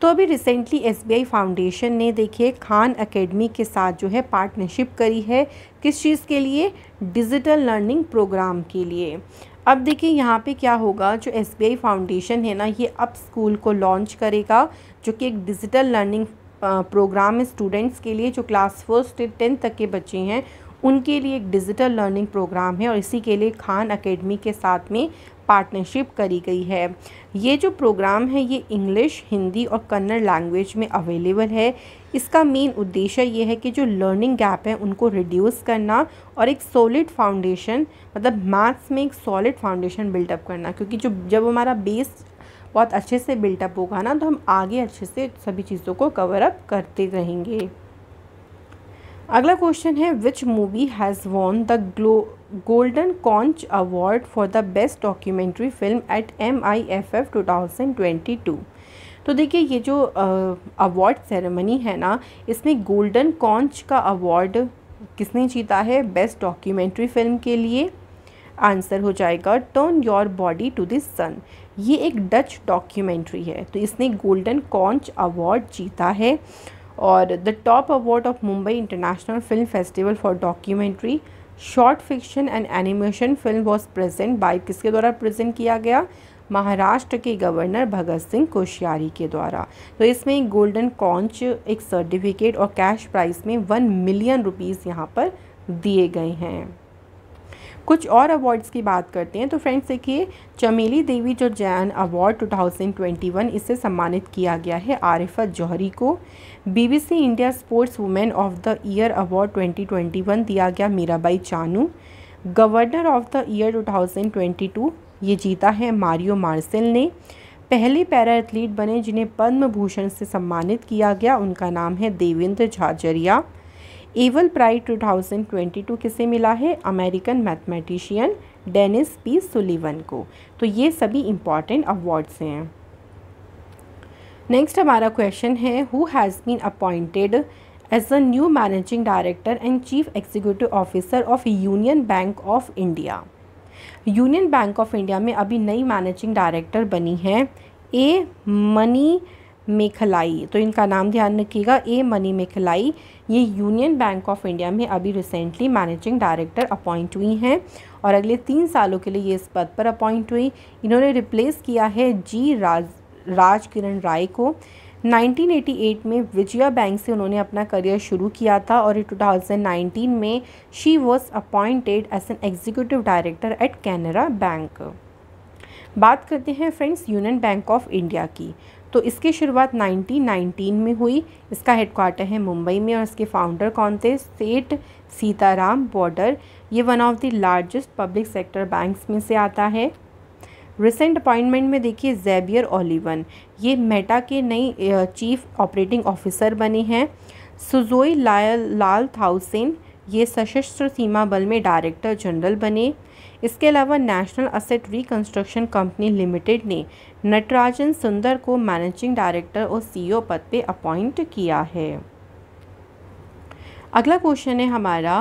तो अभी रिसेंटली एसबीआई फाउंडेशन ने देखिए खान अकेडमी के साथ जो है पार्टनरशिप करी है किस चीज़ के लिए डिजिटल लर्निंग प्रोग्राम के लिए अब देखिए यहाँ पे क्या होगा जो एस फाउंडेशन है ना ये अब स्कूल को लॉन्च करेगा जो कि एक डिजिटल लर्निंग प्रोग्राम है स्टूडेंट्स के लिए जो क्लास फर्स्ट से टेंथ तक के बच्चे हैं उनके लिए एक डिजिटल लर्निंग प्रोग्राम है और इसी के लिए खान अकेडमी के साथ में पार्टनरशिप करी गई है ये जो प्रोग्राम है ये इंग्लिश हिंदी और कन्नड़ लैंग्वेज में अवेलेबल है इसका मेन उद्देश्य ये है कि जो लर्निंग गैप है उनको रिड्यूस करना और एक सॉलिड फाउंडेशन मतलब मैथ्स में एक सॉलिड फाउंडेशन बिल्टअप करना क्योंकि जो जब हमारा बेस बहुत अच्छे से बिल्टअप होगा ना तो हम आगे अच्छे से सभी चीज़ों को कवर अप करते रहेंगे अगला क्वेश्चन है which movie has won the glow golden conch award for the best documentary film at M I F F two thousand twenty two तो देखिए ये जो अवार्ड सेरेमनी है ना इसमें गोल्डन कॉन्च का अवार्ड किसने जीता है बेस्ट डॉक्यूमेंट्री फिल्म के लिए आंसर हो जाएगा turn your body to this sun ये एक डच डॉक्यूमेंट्री है तो इसने गोल्डन कॉन्च अवार्ड जीता है और the top award of Mumbai international film festival for documentary short fiction and animation film was present by किसके द्वारा प्रेजेंट किया गया महाराष्ट्र के गवर्नर भगत सिंह कोश्यारी के द्वारा तो इसमें एक गोल्डन कॉन्च एक सर्टिफिकेट और कैश प्राइस में वन मिलियन रुपीज़ यहाँ पर दिए गए हैं कुछ और अवार्ड्स की बात करते हैं तो फ्रेंड्स देखिए चमेली देवी जो जैन अवार्ड 2021 इसे सम्मानित किया गया है आरिफा जौहरी को BBC India sports women of the year award 2021 दिया गया Mirabai Chanu governor of the year 2022 ये जीता है मारियो मार्सेल ने पहले पैरा एथलीट बने जिन्हें पद्म भूषण से सम्मानित किया गया उनका नाम है देवेंद्र झाजरिया एवल प्राइड 2022 किसे मिला है American mathematician Dennis P Sullivan को तो ये सभी इम्पॉर्टेंट अवार्ड्स हैं नेक्स्ट हमारा क्वेश्चन है who has been appointed as a new managing director and chief executive officer of union bank of India union bank of India में अभी नई मैनेजिंग डायरेक्टर बनी है ए मनी मेखलाई तो इनका नाम ध्यान रखिएगा ए मनी मेखलाई ये यूनियन बैंक ऑफ इंडिया में अभी रिसेंटली मैनेजिंग डायरेक्टर अपॉइंट हुई हैं और अगले तीन सालों के लिए ये इस पद पर अपॉइंट हुई इन्होंने रिप्लेस किया है जी राज राज किरण राय को 1988 में विजया बैंक से उन्होंने अपना करियर शुरू किया था और 2019 में she was appointed as an executive director at Canara bank बात करते हैं friends union bank of India की तो इसकी शुरुआत 1919 में हुई इसका हेडक्वार्टर है मुंबई में और इसके फाउंडर कौन थे सेठ सीताराम बॉर्डर ये one of the largest public sector banks में से आता है रिसेंट अपॉइंटमेंट में देखिए जेबियर ओलिवन ये मेटा के नई चीफ ऑपरेटिंग ऑफिसर बने हैं सुजोई लाल लाल थाउसेन ये सशस्त्र सीमा बल में डायरेक्टर जनरल बने इसके अलावा national asset reconstruction company limited ने नटराजन सुंदर को मैनेजिंग डायरेक्टर और सीईओ e पद पे अपॉइंट किया है अगला क्वेश्चन है हमारा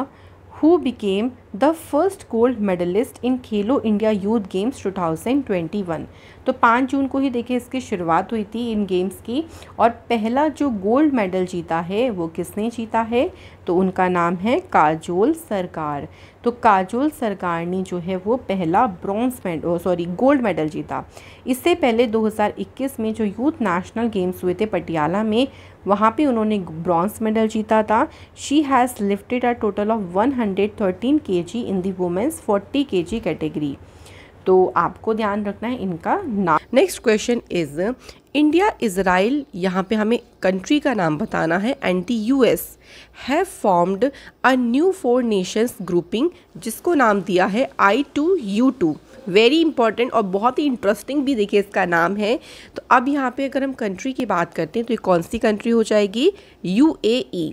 who became the first gold medalist in Khelo India youth games 2021 तो पाँच जून को ही देखिए इसकी शुरुआत हुई थी इन गेम्स की और पहला जो गोल्ड मेडल जीता है वो किसने जीता है तो उनका नाम है काजोल सरकार तो काजोल सरकार ने जो है वो पहला bronze medal sorry gold medal जीता इससे पहले 2021 में जो यूथ नेशनल गेम्स हुए थे पटियाला में वहाँ पे उन्होंने ब्रॉन्ज मेडल जीता था she has lifted a total of 113 hundred in the women's 40 के कैटेगरी तो आपको ध्यान रखना है इनका नाम next question is India Israel यहाँ पे हमें कंट्री का नाम बताना है anti US have formed a new four nations grouping जिसको नाम दिया है I two U two very important और बहुत ही इंटरेस्टिंग भी देखिए इसका नाम है तो अब यहाँ पे अगर हम कंट्री की बात करते हैं तो ये कौन सी कंट्री हो जाएगी यू ए ई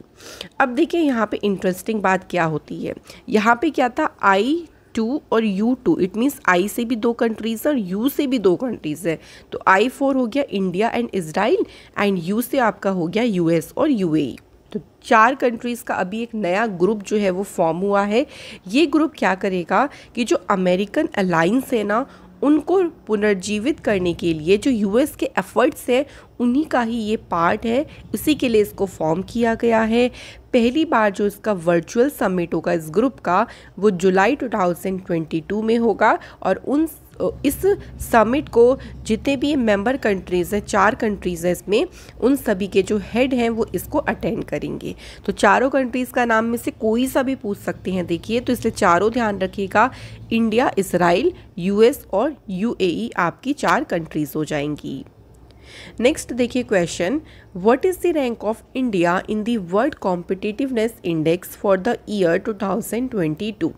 अब देखिए यहाँ पे इंटरेस्टिंग बात क्या होती है यहाँ पे क्या था आई टू और U two it means I से भी दो कंट्रीज़ हैं और यू से भी दो कंट्रीज़ हैं तो आई फोर हो गया India and Israel and U से आपका हो गया यूएस और ए e। तो चार कंट्रीज़ का अभी एक नया ग्रुप जो है वो फॉर्म हुआ है ये ग्रुप क्या करेगा कि जो अमेरिकन अलाइंस है ना उनको पुनर्जीवित करने के लिए जो यूएस के एफर्ट्स हैं उन्हीं का ही ये पार्ट है उसी के लिए इसको फॉर्म किया गया है पहली बार जो इसका वर्चुअल समिट होगा इस ग्रुप का वो जुलाई 2022 में होगा और उन इस समिट को जितने भी मेंबर कंट्रीज़ हैं चार कंट्रीज़ हैं इसमें उन सभी के जो हेड हैं वो इसको अटेंड करेंगे तो चारों कंट्रीज़ का नाम में से कोई सा भी पूछ सकते हैं देखिए तो इसलिए चारों ध्यान रखिएगा इंडिया इसराइल यूएस और यूएई e आपकी चार कंट्रीज़ हो जाएंगी नेक्स्ट देखिए question what is the rank of India in the world competitiveness index for the year 2022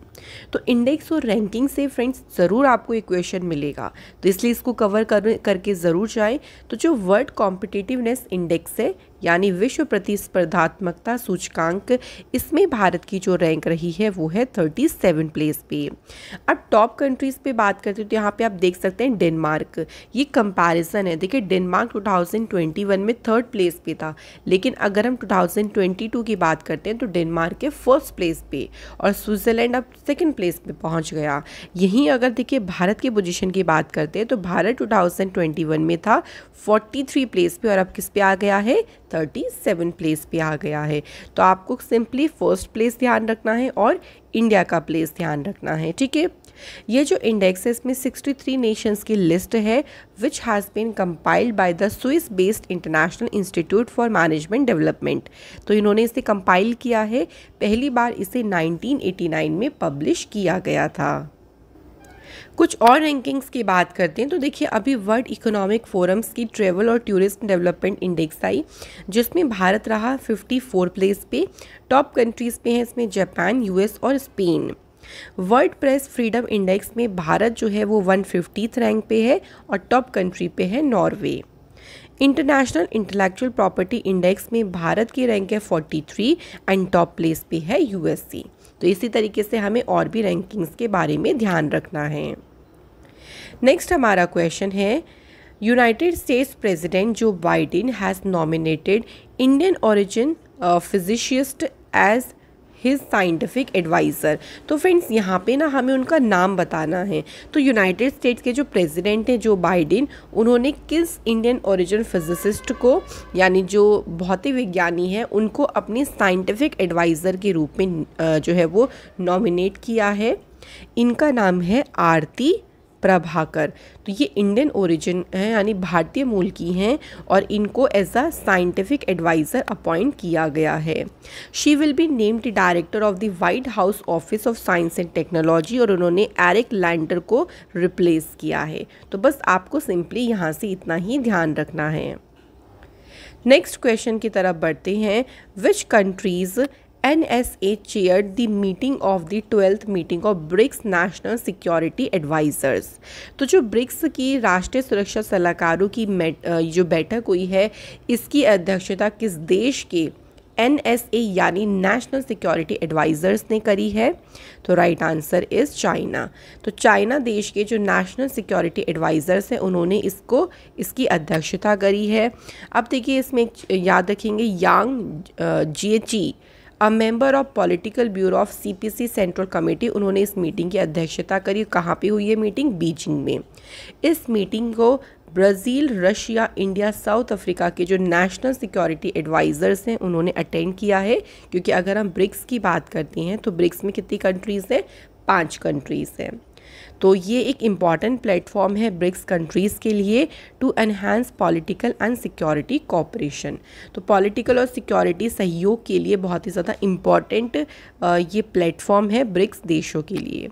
तो इंडेक्स और रैंकिंग से फ्रेंड्स ज़रूर आपको एक क्वेश्चन मिलेगा तो इसलिए इसको कवर कर, करके ज़रूर जाए तो जो वर्ल्ड कॉम्पिटिटिवनेस इंडेक्स है यानी विश्व प्रतिस्पर्धात्मकता सूचकांक इसमें भारत की जो रैंक रही है वो है थर्टी सेवन प्लेस पे अब टॉप कंट्रीज़ पे बात करते हैं तो यहाँ पे आप देख सकते हैं डेनमार्क ये कंपैरिजन है देखिए डेनमार्क 2021 में थर्ड प्लेस पे था लेकिन अगर हम 2022 की बात करते हैं तो डेनमार्क के फर्स्ट प्लेस पे और स्विट्ज़रलैंड अब सेकेंड प्लेस पर पहुँच गया यहीं अगर देखिए भारत की पोजिशन की बात करते हैं तो भारत टू में था फोर्टी प्लेस पर और अब किस पे आ गया है थर्टी सेवन प्लेस पे आ गया है तो आपको सिंपली फर्स्ट प्लेस ध्यान रखना है और इंडिया का प्लेस ध्यान रखना है ठीक है ये जो इंडेक्स है इसमें 63 नेशंस की लिस्ट है which has been compiled by the Swiss based international institute for management development तो इन्होंने इसे कंपाइल किया है पहली बार इसे 1989 में पब्लिश किया गया था कुछ और रैंकिंग्स की बात करते हैं तो देखिए अभी वर्ल्ड इकोनॉमिक फोरम्स की ट्रेवल और टूरिस्ट डेवलपमेंट इंडेक्स आई जिसमें भारत रहा 54 प्लेस पे टॉप कंट्रीज़ पे हैं इसमें जापान यूएस और Spain world press freedom index में भारत जो है वो वन रैंक पे है और टॉप कंट्री पे है Norway international intellectual property index में भारत की रैंक है 43 एंड टॉप प्लेस पे है यूएससी तो इसी तरीके से हमें और भी रैंकिंग्स के बारे में ध्यान रखना है नेक्स्ट हमारा क्वेश्चन है United States president Joe Biden has nominated Indian origin physicist as his scientific adviser तो फ्रेंड्स यहाँ पे ना हमें उनका नाम बताना है तो यूनाइटेड स्टेट्स के जो प्रेसिडेंट हैं जो बाइडेन उन्होंने किस इंडियन ओरिजिन फिजिसिस्ट को यानी जो भौतिक विज्ञानी है उनको अपने साइंटिफिक एडवाइज़र के रूप में जो है वो नॉमिनेट किया है इनका नाम है आरती प्रभाकर तो ये इंडियन ओरिजिन हैं यानी भारतीय मूल की हैं और इनको as a scientific adviser appoint किया गया है she will be named director of the White House office of science and technology और उन्होंने एरिक लैंडर को रिप्लेस किया है तो बस आपको सिंपली यहाँ से इतना ही ध्यान रखना है नेक्स्ट क्वेश्चन की तरफ बढ़ते हैं which countries N S A chair the meeting of the twelfth meeting of BRICS national security advisers तो जो ब्रिक्स की राष्ट्रीय सुरक्षा सलाहकारों की जो बैठक हुई है इसकी अध्यक्षता किस देश के एन एस ए यानी नेशनल सिक्योरिटी एडवाइज़र्स ने करी है तो राइट आंसर इज़ चाइना तो चाइना देश के जो नेशनल सिक्योरिटी एडवाइज़र्स हैं उन्होंने इसको इसकी अध्यक्षता करी है अब देखिए इसमें याद रखेंगे Yang Jiechi a member of political bureau of CPC central committee उन्होंने इस मीटिंग की अध्यक्षता करी कहाँ पे हुई है मीटिंग बीजिंग में इस मीटिंग को Brazil Russia India South Africa के जो नेशनल सिक्योरिटी एडवाइज़र्स हैं उन्होंने अटेंड किया है क्योंकि अगर हम ब्रिक्स की बात करते हैं तो ब्रिक्स में कितनी कंट्रीज़ हैं पाँच कंट्रीज़ हैं तो ये एक इम्पॉर्टेंट प्लेटफॉर्म है ब्रिक्स कंट्रीज़ के लिए to enhance political and security cooperation तो पॉलिटिकल और सिक्योरिटी सहयोग के लिए बहुत ही ज़्यादा इम्पॉर्टेंट ये प्लेटफॉर्म है ब्रिक्स देशों के लिए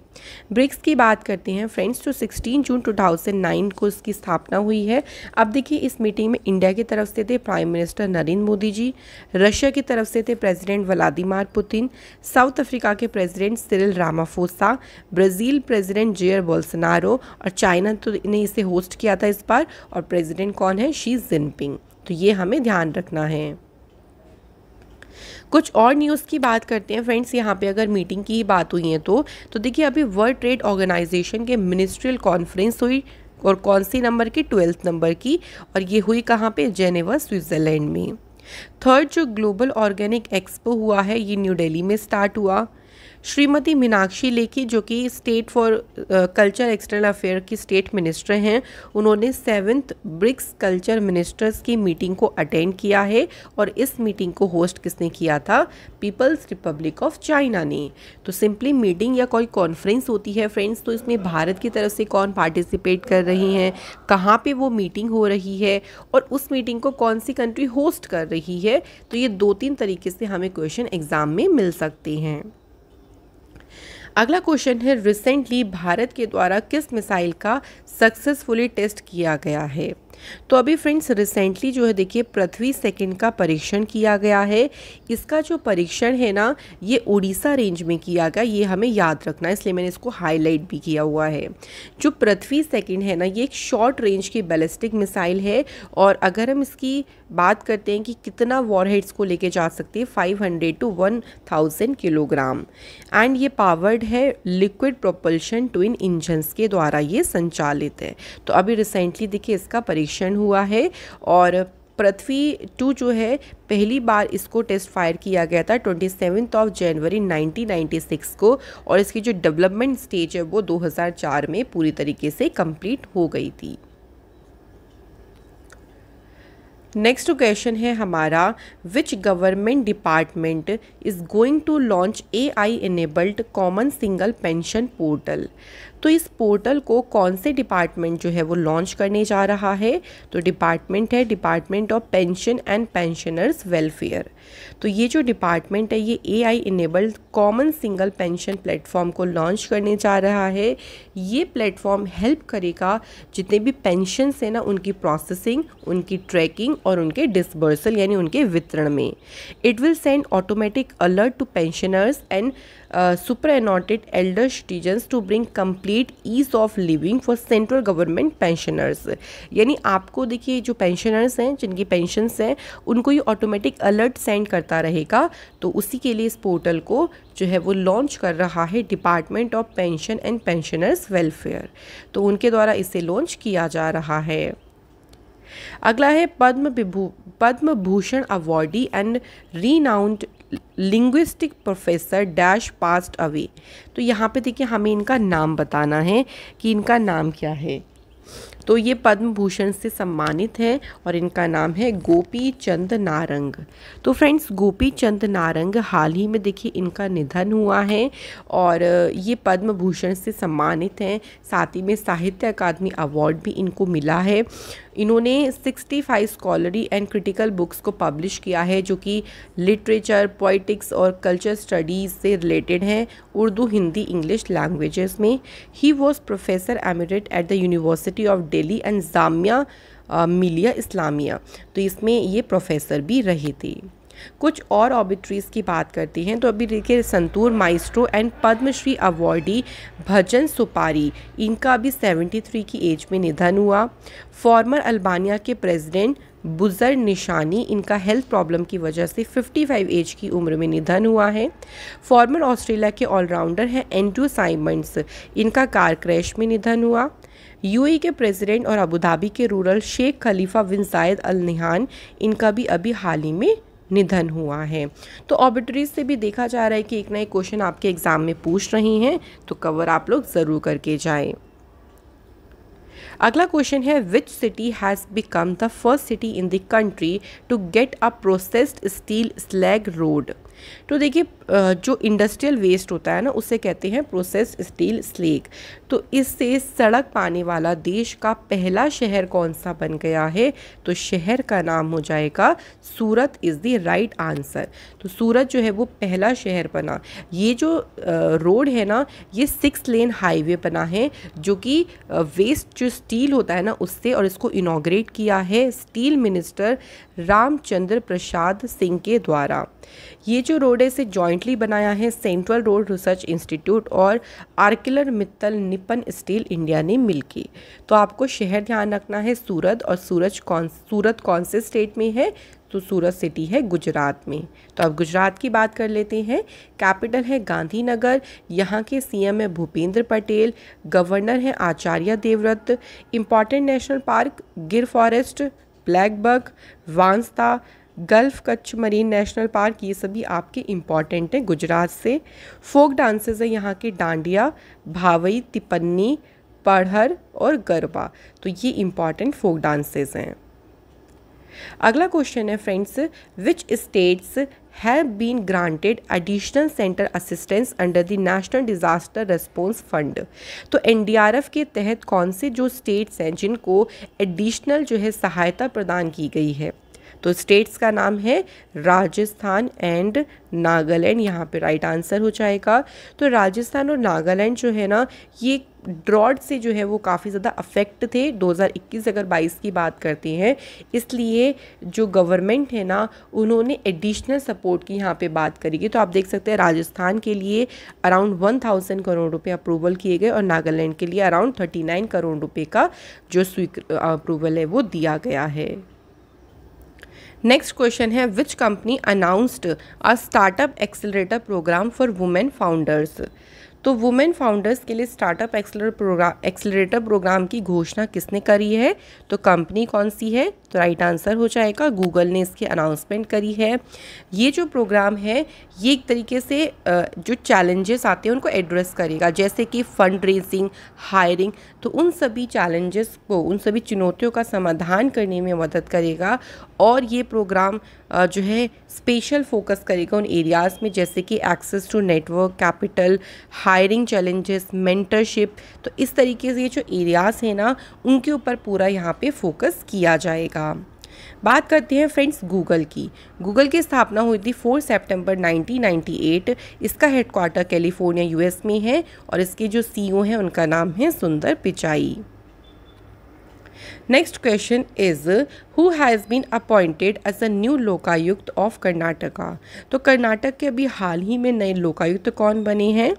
ब्रिक्स की बात करते हैं फ्रेंड्स तो 16 जून 2009 को इसकी स्थापना हुई है अब देखिए इस मीटिंग में इंडिया की तरफ से थे prime minister Narendra Modi ji Russia की तरफ से थे president Vladimir Putin South Africa के president Cyril Ramaphosa Brazil president J Jair Bolsonaro और चाइना तो ने इसे होस्ट किया था इस बार और प्रेसिडेंट कौन है शी जिनपिंग तो ये हमें ध्यान रखना है कुछ और न्यूज़ की बात करते हैं फ्रेंड्स यहाँ पे अगर मीटिंग की बात हुई है तो तो देखिए अभी वर्ल्ड ट्रेड ऑर्गेनाइजेशन के मिनिस्ट्रियल कॉन्फ्रेंस हुई और कौन सी नंबर की ट्वेल्थ नंबर की और ये हुई कहाँ पे जेनेवा स्विट्ज़रलैंड में थर्ड जो ग्लोबल ऑर्गेनिक एक्सपो हुआ है ये न्यू दिल्ली में स्टार्ट हुआ श्रीमती मीनाक्षी लेखी जो कि state for culture external affair की स्टेट मिनिस्टर हैं उन्होंने सेवन्थ ब्रिक्स कल्चर मिनिस्टर्स की मीटिंग को अटेंड किया है और इस मीटिंग को होस्ट किसने किया था पीपल्स रिपब्लिक ऑफ चाइना ने तो सिंपली मीटिंग या कोई कॉन्फ्रेंस होती है फ्रेंड्स तो इसमें भारत की तरफ से कौन पार्टिसिपेट कर रही हैं कहाँ पर वो मीटिंग हो रही है और उस मीटिंग को कौन सी कंट्री होस्ट कर रही है तो ये दो तीन तरीके से हमें क्वेश्चन एग्ज़ाम में मिल सकते हैं अगला क्वेश्चन है रिसेंटली भारत के द्वारा किस मिसाइल का सक्सेसफुली टेस्ट किया गया है तो अभी फ्रेंड्स रिसेंटली जो है देखिए पृथ्वी सेकंड का परीक्षण किया गया है इसका जो परीक्षण है ना ये उड़ीसा रेंज में किया गया ये हमें याद रखना है इसलिए मैंने इसको हाईलाइट भी किया हुआ है जो पृथ्वी सेकंड है ना ये एक शॉर्ट रेंज की बैलिस्टिक मिसाइल है और अगर हम इसकी बात करते हैं कि कितना वॉरहेड्स को लेके जा सकती है five two one kilogram and ये पावर्ड है लिक्विड प्रोपल्शन ट्विन इंजन्स के द्वारा ये संचालित है तो अभी रिसेंटली देखिए इसका परीक्षण ऑपरेशन हुआ है और पृथ्वी टू जो है पहली बार इसको टेस्ट फायर किया गया था ट्वेंटी सेवन्थ ऑफ जनवरी 1996 को और इसकी जो डेवलपमेंट स्टेज है वो 2004 में पूरी तरीके से कंप्लीट हो गई थी नेक्स्ट क्वेश्चन है हमारा which government department is going to launch AI I enabled common single pension portal तो इस पोर्टल को कौन से डिपार्टमेंट जो है वो लॉन्च करने जा रहा है तो डिपार्टमेंट है department of pension and pensioners welfare तो ये जो डिपार्टमेंट है ये A I enabled common single pension platform को लॉन्च करने जा रहा है ये प्लेटफॉर्म हेल्प करेगा जितने भी पेंशन है ना उनकी प्रोसेसिंग उनकी ट्रैकिंग और उनके डिस्बर्सल यानी उनके वितरण में it will send automatic alert to pensioners and superannuated elder citizen to bring complete ease of living for central government pensioners यानी आपको देखिए जो पेंशनर्स हैं जिनकी पेंशनस हैं उनको ये ऑटोमेटिक अलर्ट सेंड करता रहेगा तो उसी के लिए इस पोर्टल को जो है वो लॉन्च कर रहा है department of pension and pensioners welfare तो उनके द्वारा इसे लॉन्च किया जा रहा है अगला है पद्म विभू Padma Bhushan awardee and renowned linguistic professor dash passed away तो यहाँ पे देखिए हमें इनका नाम बताना है कि इनका नाम क्या है तो ये पद्म भूषण से सम्मानित है और इनका नाम है गोपी चंद नारंग तो फ्रेंड्स गोपी चंद नारंग हाल ही में देखिए इनका निधन हुआ है और ये पद्म भूषण से सम्मानित हैं साथ ही में साहित्य अकादमी अवार्ड भी इनको मिला है इन्होंने 65 स्कॉलरी एंड क्रिटिकल बुक्स को पब्लिश किया है जो कि लिटरेचर पोइटिक्स और कल्चर स्टडीज़ से रिलेटेड हैं उर्दू हिंदी इंग्लिश लैंग्वेजेस में he was professor emeritus at the university of Delhi and Jamia Millia Islamia तो इसमें ये प्रोफेसर भी रही थी कुछ और ऑबिट्रीज़ की बात करती हैं तो अभी देखिए santoor maestro and Padmashri awardee Bhajan Sopori इनका अभी 73 की एज में निधन हुआ फॉर्मर अल्बानिया के प्रेसिडेंट बुजर निशानी इनका हेल्थ प्रॉब्लम की वजह से 55 एज की उम्र में निधन हुआ है फॉर्मर ऑस्ट्रेलिया के ऑलराउंडर हैं एंड्रू साइमंड्स इनका कार क्रैश में निधन हुआ यूएई के प्रेसिडेंट और अबू धाबी के ruler Sheikh Khalifa bin Zayed Al निहान इनका भी अभी हाल ही में निधन हुआ है तो ऑबिटरीज से भी देखा जा रहा है कि एक ना एक क्वेश्चन आपके एग्ज़ाम में पूछ रहे हैं तो कवर आप लोग ज़रूर करके जाए अगला क्वेश्चन है which city has become the first city in the country to get a processed steel slag road तो देखिए जो इंडस्ट्रियल वेस्ट होता है ना उसे कहते हैं प्रोसेस्ड स्टील स्लेग तो इससे सड़क पाने वाला देश का पहला शहर कौन सा बन गया है तो शहर का नाम हो जाएगा Surat is the right answer तो सूरत जो है वो पहला शहर बना ये जो रोड है ना ये सिक्स लेन हाईवे बना है जो कि वेस्ट जो स्टील होता है ना उससे और इसको इनाग्रेट किया है स्टील मिनिस्टर रामचंद्र प्रसाद सिंह के द्वारा ये जो रोड है इसे जॉइंट रिसेंटली बनाया है सेंट्रल रोड रिसर्च इंस्टीट्यूट और ArcelorMittal Nippon Steel India ने मिलकर तो आपको शहर ध्यान रखना है सूरत और सूरज कौन सूरत कौन से स्टेट में है तो सूरत सिटी है गुजरात में तो अब गुजरात की बात कर लेते हैं कैपिटल है गांधीनगर यहाँ के सीएम है भूपेंद्र पटेल गवर्नर है Acharya Devvrat important national park Gir forest black वांसता gulf Kutch marine national park ये सभी आपके इम्पॉर्टेंट हैं गुजरात से फोक डांसेस हैं यहाँ के डांडिया भावई तिपन्नी पढ़हर और गरबा तो ये इम्पॉर्टेंट फोक डांसेस हैं अगला क्वेश्चन है friends which states have been granted additional centre assistance under the national disaster response fund तो एनडीआरएफ के तहत कौन से जो स्टेट्स हैं जिनको एडिशनल जो है सहायता प्रदान की गई है तो स्टेट्स का नाम है राजस्थान एंड नागालैंड यहाँ पे राइट आंसर हो जाएगा तो राजस्थान और नागालैंड जो है ना ये ड्रॉड से जो है वो काफ़ी ज़्यादा अफेक्ट थे 2021 अगर 22 की बात करते हैं इसलिए जो गवर्नमेंट है ना उन्होंने एडिशनल सपोर्ट की यहाँ पे बात करेगी तो आप देख सकते हैं राजस्थान के लिए अराउंड 1000 करोड़ रुपए अप्रूवल किए गए और नागालैंड के लिए अराउंड 39 करोड़ रुपए का जो स्वीकृ अप्रूवल है वो दिया गया है नेक्स्ट क्वेश्चन है which company announced a startup accelerator programme for women founders तो वुमेन फाउंडर्स के लिए स्टार्टअप एक्सलर प्रोग्राम एक्सलरेटर प्रोग्राम की घोषणा किसने करी है तो कंपनी कौन सी है तो राइट आंसर हो जाएगा गूगल ने इसकी अनाउंसमेंट करी है ये जो प्रोग्राम है ये एक तरीके से जो चैलेंजेस आते हैं उनको एड्रेस करेगा जैसे कि फंड रेजिंग हायरिंग तो उन सभी चैलेंजेस को उन सभी चुनौतियों का समाधान करने में मदद करेगा और ये प्रोग्राम जो है स्पेशल फोकस करेगा उन एरियाज़ में जैसे कि access to network capital hiring challenges mentorship तो इस तरीके से ये जो एरियाज़ हैं ना उनके ऊपर पूरा यहाँ पे फोकस किया जाएगा बात करते हैं फ्रेंड्स गूगल की गूगल की स्थापना हुई थी 4 सितंबर 1998 इसका हेडक्वार्टर कैलिफोर्निया यूएस में है और इसके जो सीईओ e हैं उनका नाम है Sundar Pichai next question is who has been appointed as a new Lokayukta of Karnataka तो कर्नाटक के अभी हाल ही में नए लोकायुक्त कौन बने हैं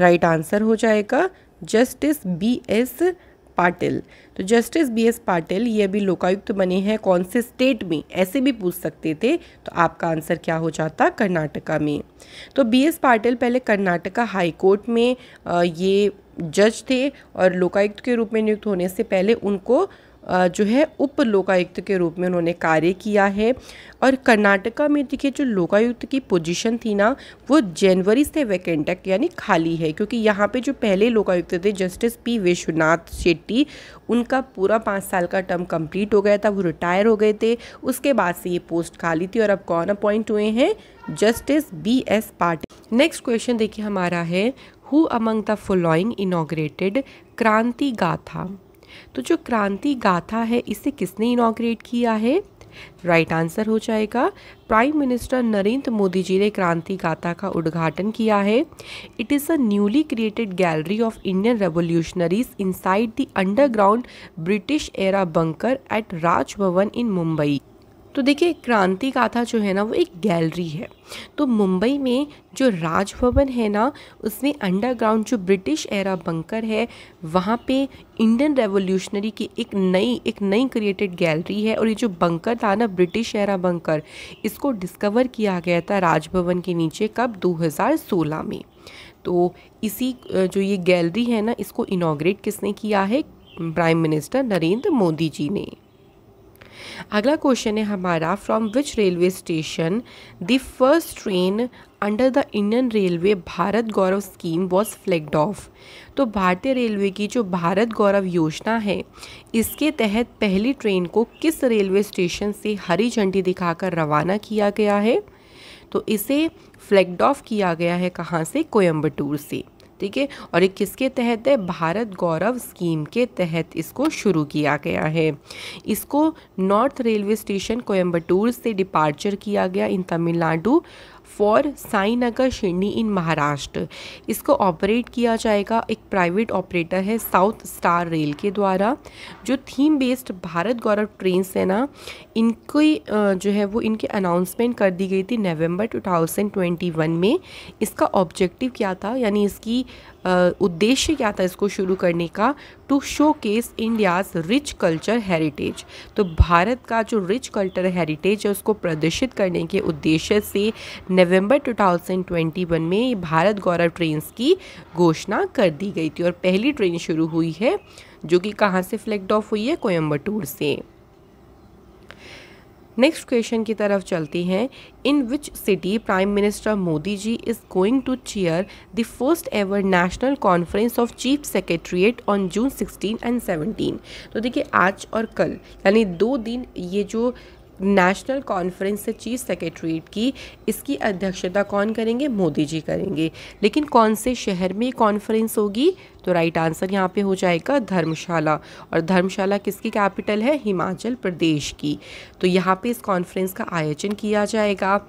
राइट right आंसर हो जाएगा जस्टिस बी एस पाटिल तो जस्टिस बी एस पाटिल ये अभी लोकायुक्त तो बने हैं कौन से स्टेट में ऐसे भी पूछ सकते थे तो आपका आंसर क्या हो जाता कर्नाटका में तो बी एस पाटिल पहले कर्नाटका हाईकोर्ट में ये जज थे और लोकायुक्त के रूप में नियुक्त होने से पहले उनको जो है उप लोकायुक्त के रूप में उन्होंने कार्य किया है और कर्नाटका में देखिए जो लोकायुक्त की पोजीशन थी ना वो जनवरी से वैकेंट है यानी खाली है क्योंकि यहाँ पे जो पहले लोकायुक्त थे जस्टिस पी विश्वनाथ शेट्टी उनका पूरा पाँच साल का टर्म कंप्लीट हो गया था वो रिटायर हो गए थे उसके बाद से ये पोस्ट खाली थी और अब कौन अपॉइंट हुए हैं justice B S Patil next question देखिए हमारा है who among the following inaugurated Kranti Gatha तो जो क्रांति गाथा है इसे किसने इनाग्रेट किया है राइट right आंसर हो जाएगा प्राइम मिनिस्टर नरेंद्र मोदी जी ने क्रांति गाथा का उद्घाटन किया है it is a newly created gallery of Indian revolutionaries inside the underground British era bunker at Rajbhavan in Mumbai तो देखिए क्रांति गाथा जो है ना वो एक गैलरी है तो मुंबई में जो राजभवन है ना उसमें अंडरग्राउंड जो ब्रिटिश एरा बंकर है वहाँ पे इंडियन रेवोल्यूशनरी की एक नई एक नई क्रिएटेड गैलरी है और ये जो बंकर था ना ब्रिटिश एरा बंकर इसको डिस्कवर किया गया था राजभवन के नीचे कब 2016 में तो इसी जो ये गैलरी है ना इसको इनाग्रेट किसने किया है प्राइम मिनिस्टर नरेंद्र मोदी जी ने अगला क्वेश्चन है हमारा from which railway station the first train under the Indian railway Bharat Gaurav scheme was flagged off तो भारतीय रेलवे की जो भारत गौरव योजना है इसके तहत पहली ट्रेन को किस रेलवे स्टेशन से हरी झंडी दिखाकर रवाना किया गया है तो इसे फ्लैक्ड ऑफ किया गया है कहाँ से कोयम्बटूर से ठीक है और एक किसके तहत है भारत गौरव स्कीम के तहत इसको शुरू किया गया है इसको नॉर्थ रेलवे स्टेशन कोयम्बटूर से डिपार्चर किया गया in Tamil Nadu for Sai Nagar Shirdi in Maharashtra इसको ऑपरेट किया जाएगा एक प्राइवेट ऑपरेटर है साउथ स्टार रेल के द्वारा जो theme based Bharat Gaurav train है ना इनकी जो है वो इनकी अनाउंसमेंट कर दी गई थी नवंबर 2021 में इसका ऑब्जेक्टिव क्या था यानी इसकी उद्देश्य क्या था इसको शुरू करने का to showcase India's rich culture heritage तो भारत का जो रिच कल्चर हेरिटेज है उसको प्रदर्शित करने के उद्देश्य से नवंबर 2021 में भारत गौरव ट्रेन की घोषणा कर दी गई थी और पहली ट्रेन शुरू हुई है जो कि कहाँ से फ्लैक्ट ऑफ हुई है कोयम्बटूर से नेक्स्ट क्वेश्चन की तरफ चलती हैं in which city prime minister Modi ji is going to chair the first ever national conference of chief secretariat on June 16 and 17 तो देखिए आज और कल यानी दो दिन ये जो नेशनल कॉन्फ्रेंस है चीफ सेक्रेटरीट की इसकी अध्यक्षता कौन करेंगे मोदी जी करेंगे लेकिन कौन से शहर में कॉन्फ्रेंस होगी तो राइट आंसर यहाँ पे हो जाएगा धर्मशाला और धर्मशाला किसकी कैपिटल है हिमाचल प्रदेश की तो यहाँ पे इस कॉन्फ्रेंस का आयोजन किया जाएगा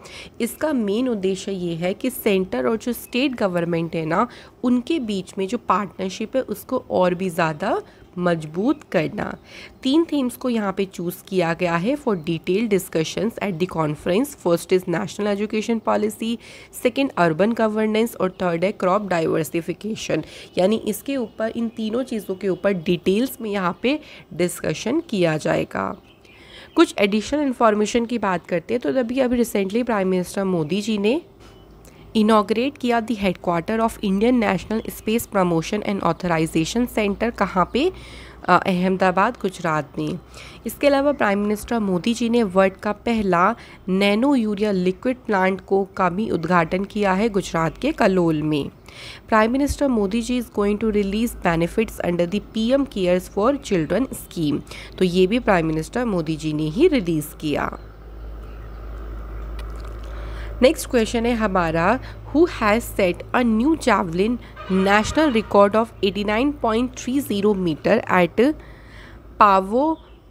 इसका मेन उद्देश्य ये है कि सेंटर और जो स्टेट गवर्नमेंट है ना उनके बीच में जो पार्टनरशिप है उसको और भी ज़्यादा मजबूत करना तीन थीम्स को यहाँ पे चूज़ किया गया है for detail discussions at the conference first is national education policy second urban governance और थर्ड है क्रॉप डाइवर्सिफिकेशन यानी इसके ऊपर इन तीनों चीज़ों के ऊपर डिटेल्स में यहाँ पे डिस्कशन किया जाएगा कुछ एडिशनल इन्फॉर्मेशन की बात करते हैं तो अभी अभी recently prime minister Modi ji ने इनाग्रेट किया the headquarter of Indian national space promotion and authorisation centre कहाँ पे अहमदाबाद गुजरात में इसके अलावा प्राइम मिनिस्टर मोदी जी ने वर्ल्ड का पहला नैनो यूरिया लिक्विड प्लांट को का भी उद्घाटन किया है गुजरात के कलोल में prime minister Modi ji is going to release benefits under the PM CARES for children scheme तो ये भी प्राइम मिनिस्टर मोदी जी ने ही रिलीज़ किया नेक्स्ट क्वेश्चन है हमारा who has set a new javelin national record of 89.30 metre at Paavo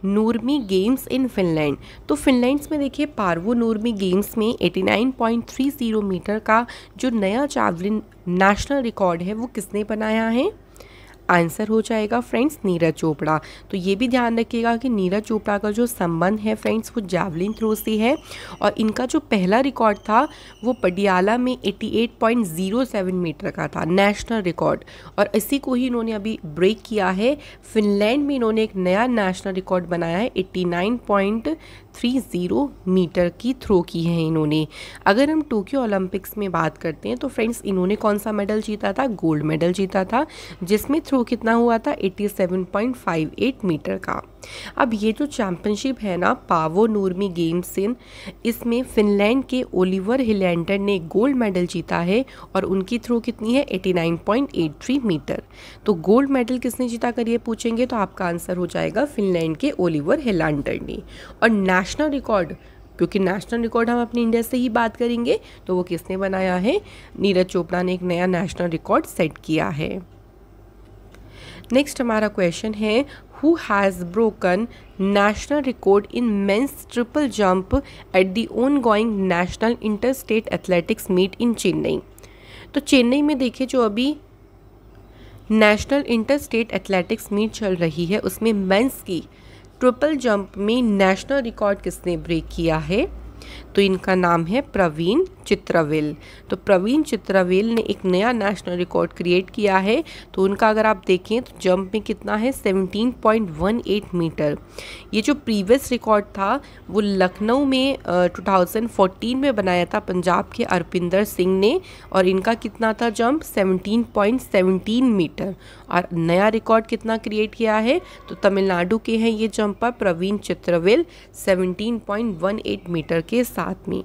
Nurmi Games in Finland तो Finland's में देखिए पार्वो नूरमी गेम्स में 89.30 मीटर का जो नया चावलिन नेशनल रिकॉर्ड है वो किसने बनाया है आंसर हो जाएगा फ्रेंड्स नीरज चोपड़ा तो ये भी ध्यान रखिएगा कि नीरज चोपड़ा का जो संबंध है फ्रेंड्स वो जैवलिन थ्रो से है और इनका जो पहला रिकॉर्ड था वो पटियाला में 88.07 मीटर का था नेशनल रिकॉर्ड और इसी को ही इन्होंने अभी ब्रेक किया है फिनलैंड में इन्होंने एक नया नेशनल रिकॉर्ड बनाया है एट्टी थ्री ज़ीरो मीटर की थ्रो की है इन्होंने अगर हम टोक्यो ओलंपिक्स में बात करते हैं तो फ्रेंड्स इन्होंने कौन सा मेडल जीता था गोल्ड मेडल जीता था जिसमें थ्रो कितना हुआ था 87.58 मीटर का अब ये जो चैम्पियनशिप है ना पावो नूर्मी गेम्स इन इसमें फिनलैंड के ओलिवर हिलैंडर ने गोल्ड मेडल जीता है और उनकी थ्रो कितनी है 89.83 मीटर तो गोल्ड मेडल किसने जीता करिए पूछेंगे तो आपका आंसर हो जाएगा फिनलैंड के ओलिवर हिलैंडर ने और नेशनल रिकॉर्ड क्योंकि नेशनल रिकॉर्ड हम अपने इंडिया से ही बात करेंगे तो वो किसने बनाया है नीरज चोपड़ा ने एक नया नेशनल रिकॉर्ड सेट किया है नेक्स्ट हमारा क्वेश्चन है who has broken national record in men's triple jump at the ongoing national inter state athletics meet in Chennai तो चेन्नई में देखिए जो अभी national inter state athletics meet चल रही है उसमें मेंस की ट्रिपल जंप में नेशनल रिकॉर्ड किसने ब्रेक किया है तो इनका नाम है प्रवीण चित्रवेल तो प्रवीण चित्रवेल ने एक नया नेशनल रिकॉर्ड क्रिएट किया है तो उनका अगर आप देखें तो जंप में कितना है 17.18 मीटर ये जो प्रीवियस रिकॉर्ड था वो लखनऊ में uh, 2014 में बनाया था पंजाब के अरपिंदर सिंह ने और इनका कितना था जंप 17.17 मीटर और नया रिकॉर्ड कितना क्रिएट किया है तो तमिलनाडु के हैं ये jumper Praveen Chithravel seventeen metre के साथ साथ में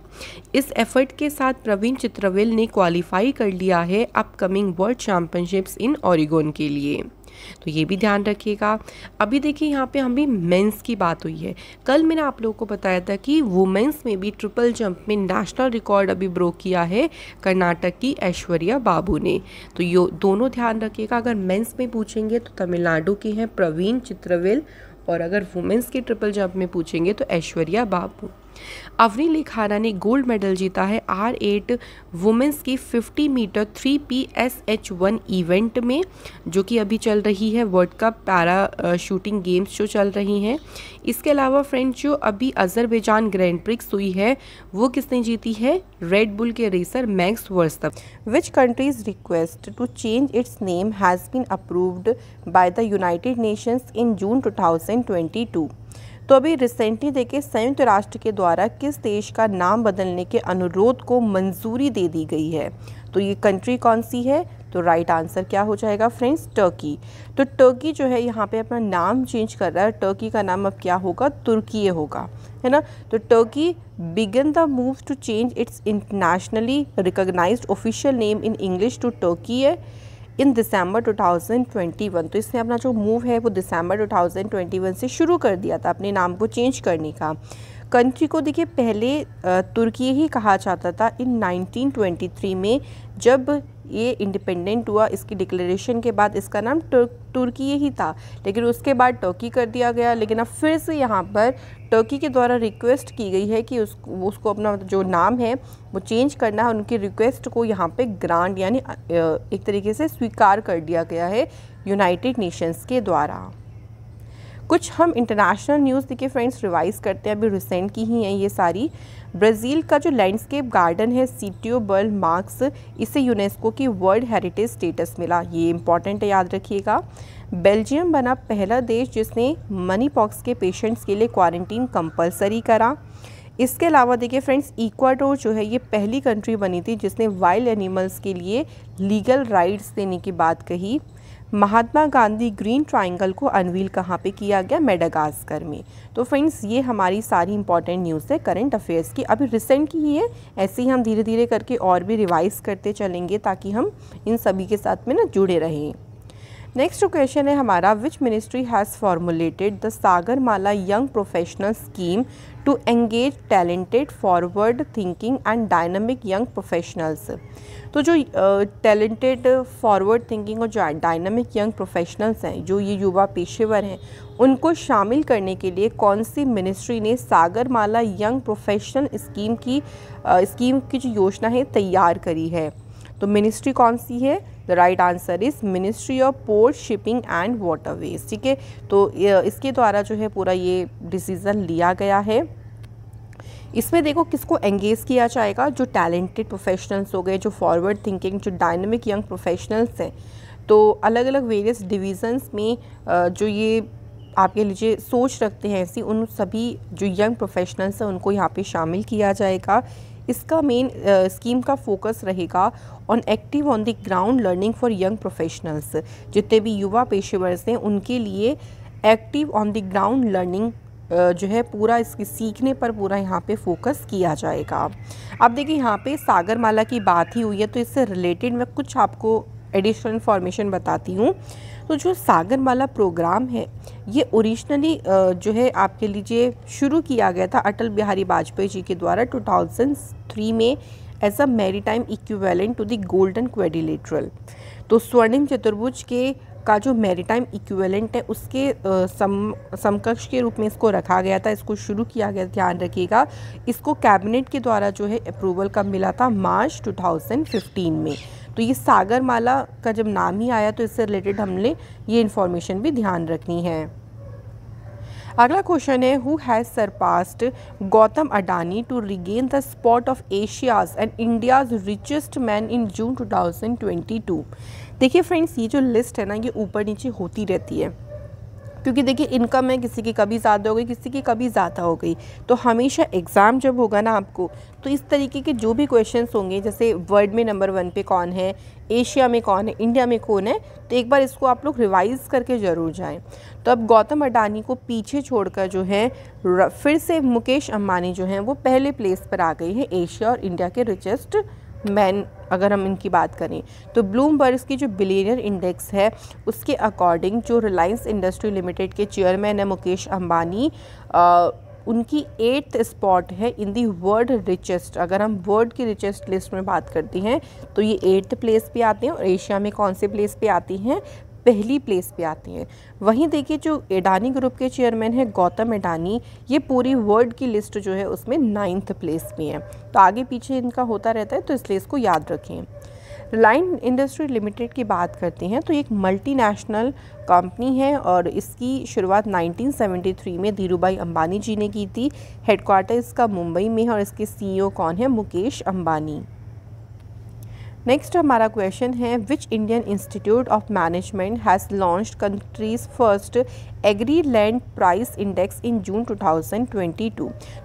इस एफर्ट के साथ प्रवीण चित्रवेल ने क्वालिफाई कर लिया है upcoming world championships in Oregon के लिए तो ये भी ध्यान रखिएगा अभी देखिए यहाँ पे हम भी मेंस की बात हुई है कल मैंने आप लोगों को बताया था कि वुमेंस में भी ट्रिपल जंप में नेशनल रिकॉर्ड अभी ब्रोक किया है कर्नाटक की ऐश्वर्या बाबू ने तो ये दोनों ध्यान रखिएगा अगर मेंस में पूछेंगे तो तमिलनाडु की हैं प्रवीण चित्रवेल और अगर वुमेंस के ट्रिपल जंप में पूछेंगे तो ऐश्वर्या बाबू अवनी लिखाना ने गोल्ड मेडल जीता है आर एट वुमेंस की 50 metre 3 P S H one event में जो कि अभी चल रही है world cup para shooting games जो चल रही हैं इसके अलावा फ्रेंड्स जो अभी अजरबैजान ग्रैंड प्रिक्स हुई है वो किसने जीती है रेड बुल के racer Max Verstappen which countries request to change its name has been approved by the United Nations in June two तो अभी रिसेंटली देखिए संयुक्त राष्ट्र के द्वारा किस देश का नाम बदलने के अनुरोध को मंजूरी दे दी गई है तो ये कंट्री कौन सी है तो राइट आंसर क्या हो जाएगा फ्रेंड्स टर्की तो टर्की जो है यहाँ पे अपना नाम चेंज कर रहा है टर्की का नाम अब क्या होगा तुर्की होगा है ना तो Turkey began the move to change its internationally recognise official name in English to Turkey है इन दिसंबर 2021 तो इसने अपना जो मूव है वो दिसंबर 2021 से शुरू कर दिया था अपने नाम को चेंज करने का कंट्री को देखिए पहले तुर्की ही कहा जाता था इन 1923 में जब ये इंडिपेंडेंट हुआ इसकी डिक्लेरेशन के बाद इसका नाम तुर्की ही था लेकिन उसके बाद टर्की कर दिया गया लेकिन अब फिर से यहाँ पर टर्की के द्वारा रिक्वेस्ट की गई है कि उस उसको अपना जो नाम है वो चेंज करना है उनकी रिक्वेस्ट को यहाँ पे ग्रांड यानी एक तरीके से स्वीकार कर दिया गया है यूनाइटेड नेशंस के द्वारा कुछ हम इंटरनेशनल न्यूज़ देखिए फ्रेंड्स रिवाइज़ करते हैं अभी रिसेंट की ही हैं ये सारी ब्राज़ील का जो लैंडस्केप गार्डन है सीटियो बल मार्क्स इसे यूनेस्को की वर्ल्ड हेरिटेज स्टेटस मिला ये इंपॉर्टेंट है याद रखिएगा बेल्जियम बना पहला देश जिसने मनी पॉक्स के पेशेंट्स के लिए क्वारंटीन कंपलसरी करा इसके अलावा देखिए फ्रेंड्स इक्वाडोर जो है ये पहली कंट्री बनी थी जिसने वाइल्ड एनिमल्स के लिए लीगल राइट्स देने की बात कही महात्मा गांधी ग्रीन ट्राइंगल को अनवील कहाँ पे किया गया मेडागास्कर में तो फ्रेंड्स ये हमारी सारी इंपॉर्टेंट न्यूज़ है करंट अफेयर्स की अभी रिसेंट की ही है ऐसे ही हम धीरे धीरे करके और भी रिवाइज करते चलेंगे ताकि हम इन सभी के साथ में ना जुड़े रहें नेक्स्ट क्वेश्चन है हमारा which ministry has formulated the Sagarmala young professional scheme to engage talented forward thinking and dynamic young professionals तो जो टैलेंटेड फॉरवर्ड थिंकिंग और जो डायनामिक यंग प्रोफेशनल्स हैं जो ये युवा पेशेवर हैं उनको शामिल करने के लिए कौन सी मिनिस्ट्री ने सागरमाला यंग प्रोफेशनल स्कीम की स्कीम की जो योजना है तैयार करी है तो मिनिस्ट्री कौन सी है the right answer is ministry of port shipping and waterways ठीक है तो इसके द्वारा जो है पूरा ये डिसीज़न लिया गया है इसमें देखो किसको एंगेज किया जाएगा जो टैलेंटेड प्रोफेशनल्स हो गए जो फॉरवर्ड थिंकिंग जो डायनमिक यंग प्रोफेशनल्स हैं तो अलग अलग वेरियस डिविजन्स में जो ये आपके लीजिए सोच रखते हैं ऐसी उन सभी जो यंग प्रोफेशनल्स हैं उनको यहाँ पे शामिल किया जाएगा इसका मेन स्कीम का फोकस रहेगा on active on the ground learning for young professionals जितने भी युवा पेशेवर्स हैं उनके लिए active on the ground learning जो है पूरा इसके सीखने पर पूरा यहाँ पे फोकस किया जाएगा अब देखिए यहाँ पे सागरमाला की बात ही हुई है तो इससे रिलेटेड मैं कुछ आपको एडिशनल इन्फॉर्मेशन बताती हूँ तो जो सागर माला प्रोग्राम है ये ओरिजिनली जो है आपके लीजिए शुरू किया गया था अटल बिहारी वाजपेयी जी के द्वारा 2003 में as a maritime equivalent to the golden quadrilateral तो स्वर्णिम चतुर्भुज के का जो मैरीटाइम इक्वेलेंट है उसके सम समकक्ष के रूप में इसको रखा गया था इसको शुरू किया गया ध्यान रखिएगा इसको कैबिनेट के द्वारा जो है अप्रूवल का मिला था मार्च 2015 में तो ये सागर माला का जब नाम ही आया तो इससे रिलेटेड हमने ये इन्फॉर्मेशन भी ध्यान रखनी है अगला क्वेश्चन है who has surpassed Gautam Adani to regain the spot of Asia's and India's richest man in June 2022 देखिए फ्रेंड्स ये जो लिस्ट है ना ये ऊपर नीचे होती रहती है क्योंकि देखिए इनकम है किसी की कभी ज़्यादा हो गई किसी की कभी ज़्यादा हो गई तो हमेशा एग्ज़ाम जब होगा ना आपको तो इस तरीके के जो भी क्वेश्चन होंगे जैसे वर्ल्ड में नंबर वन पे कौन है एशिया में कौन है इंडिया में कौन है तो एक बार इसको आप लोग रिवाइज़ करके ज़रूर जाएं तो अब गौतम अडानी को पीछे छोड़कर जो है फिर से मुकेश अम्बानी जो हैं वो पहले प्लेस पर आ गई है एशिया और इंडिया के रिचेस्ट मैन अगर हम इनकी बात करें तो ब्लूमबर्ग्स की जो बिलियनर इंडेक्स है उसके अकॉर्डिंग जो रिलायंस इंडस्ट्री लिमिटेड के चेयरमैन है मुकेश अंबानी उनकी एट्थ स्पॉट है इन दी वर्ल्ड रिचेस्ट अगर हम वर्ल्ड की रिचेस्ट लिस्ट में बात करते हैं तो ये एट्थ प्लेस पे आते हैं और एशिया में कौन से प्लेस पे आती हैं पहली प्लेस पे आती हैं वहीं देखिए जो एडानी ग्रुप के चेयरमैन हैं गौतम एडानी ये पूरी वर्ल्ड की लिस्ट जो है उसमें नाइन्थ प्लेस में है तो आगे पीछे इनका होता रहता है तो इसलिए इसको याद रखें रिलायंस इंडस्ट्री लिमिटेड की बात करते हैं तो एक मल्टीनेशनल कंपनी है और इसकी शुरुआत 1973 में धीरू भाई अम्बानी जी ने की थी हेडक्वार्टर इसका मुंबई में है और इसके सीईओ कौन है मुकेश अम्बानी नेक्स्ट हमारा क्वेश्चन है which Indian institute of management has launch country's first agri land price index in June 2022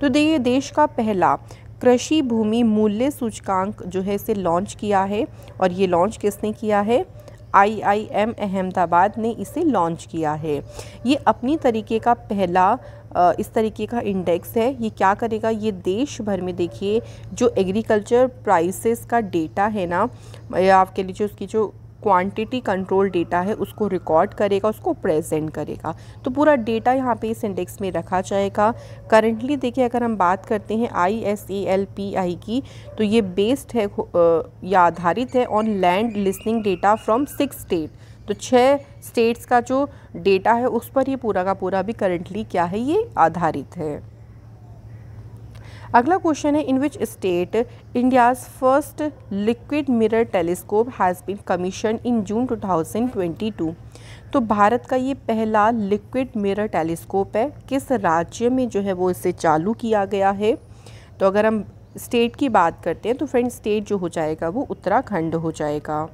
तो देखिए देश का पहला कृषि भूमि मूल्य सूचकांक जो है इसे लॉन्च किया है और ये लॉन्च किसने किया है आईआईएम अहमदाबाद ने इसे लॉन्च किया है ये अपनी तरीके का पहला इस तरीके का इंडेक्स है ये क्या करेगा ये देश भर में देखिए जो एग्रीकल्चर प्राइसेस का डेटा है ना या आपके लिए जो उसकी जो क्वांटिटी कंट्रोल डेटा है उसको रिकॉर्ड करेगा उसको प्रेजेंट करेगा तो पूरा डेटा यहाँ पे इस इंडेक्स में रखा जाएगा करंटली देखिए अगर हम बात करते हैं I S A L P I की तो ये बेस्ड है या आधारित है on land listing data from six state तो छः स्टेट्स का जो डेटा है उस पर ये पूरा का पूरा भी करंटली क्या है ये आधारित है अगला क्वेश्चन है in which state India's first liquid mirror telescope has been commission in June 2022 तो भारत का ये पहला लिक्विड मिरर टेलीस्कोप है किस राज्य में जो है वो इसे चालू किया गया है तो अगर हम स्टेट की बात करते हैं तो फ्रेंड स्टेट जो हो जाएगा वो उत्तराखंड हो जाएगा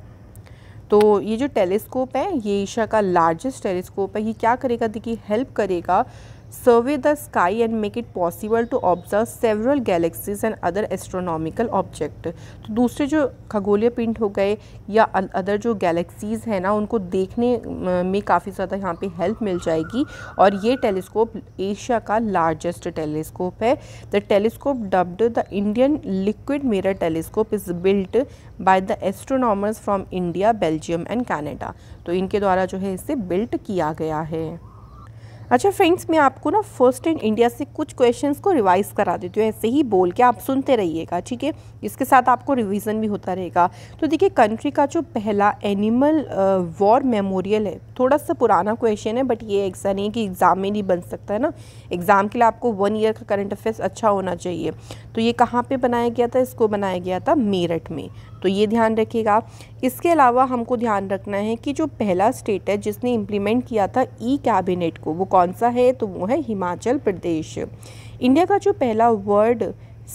तो ये जो टेलीस्कोप है ये एशिया का लार्जेस्ट टेलीस्कोप है ये क्या करेगा देखिए हेल्प करेगा survey the sky and make it possible to observe several galaxies and other astronomical object तो दूसरे जो खगोलीय पिंड हो गए या अदर जो गैलेक्सीज़ हैं ना उनको देखने में काफ़ी ज़्यादा यहाँ पे हेल्प मिल जाएगी और ये टेलीस्कोप एशिया का लार्जेस्ट टेलीस्कोप है the telescope dubbed the Indian liquid mirror telescope is built by the astronomers from India Belgium and Canada तो इनके द्वारा जो है इसे बिल्ट किया गया है अच्छा फ्रेंड्स मैं आपको ना फर्स्ट इन इंडिया से कुछ क्वेश्चंस को रिवाइज करा देती हूँ ऐसे ही बोल के आप सुनते रहिएगा ठीक है इसके साथ आपको रिवीजन भी होता रहेगा तो देखिए कंट्री का जो पहला एनिमल वॉर मेमोरियल है थोड़ा सा पुराना क्वेश्चन है बट ये ऐसा नहीं कि एग्ज़ाम में नहीं बन सकता है ना एग्ज़ाम के लिए आपको वन ईयर का करंट अफेयर्स अच्छा होना चाहिए तो ये कहाँ पर बनाया गया था इसको बनाया गया था मेरठ में तो ये ध्यान रखिएगा इसके अलावा हमको ध्यान रखना है कि जो पहला स्टेट है जिसने इम्प्लीमेंट किया था ई कैबिनेट को वो कौन सा है तो वो है हिमाचल प्रदेश इंडिया का जो पहला वर्ल्ड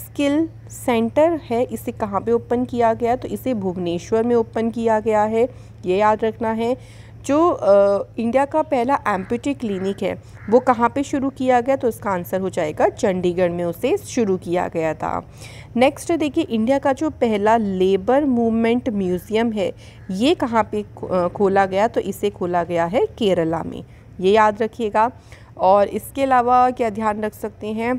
स्किल सेंटर है इसे कहाँ पे ओपन किया गया तो इसे भुवनेश्वर में ओपन किया गया है ये याद रखना है जो आ, इंडिया का पहला एम्पूटी क्लिनिक है वो कहाँ पे शुरू किया गया तो इसका आंसर हो जाएगा चंडीगढ़ में उसे शुरू किया गया था नेक्स्ट देखिए इंडिया का जो पहला लेबर मूवमेंट म्यूज़ियम है ये कहाँ पे खोला गया तो इसे खोला गया है केरला में ये याद रखिएगा और इसके अलावा क्या ध्यान रख सकते हैं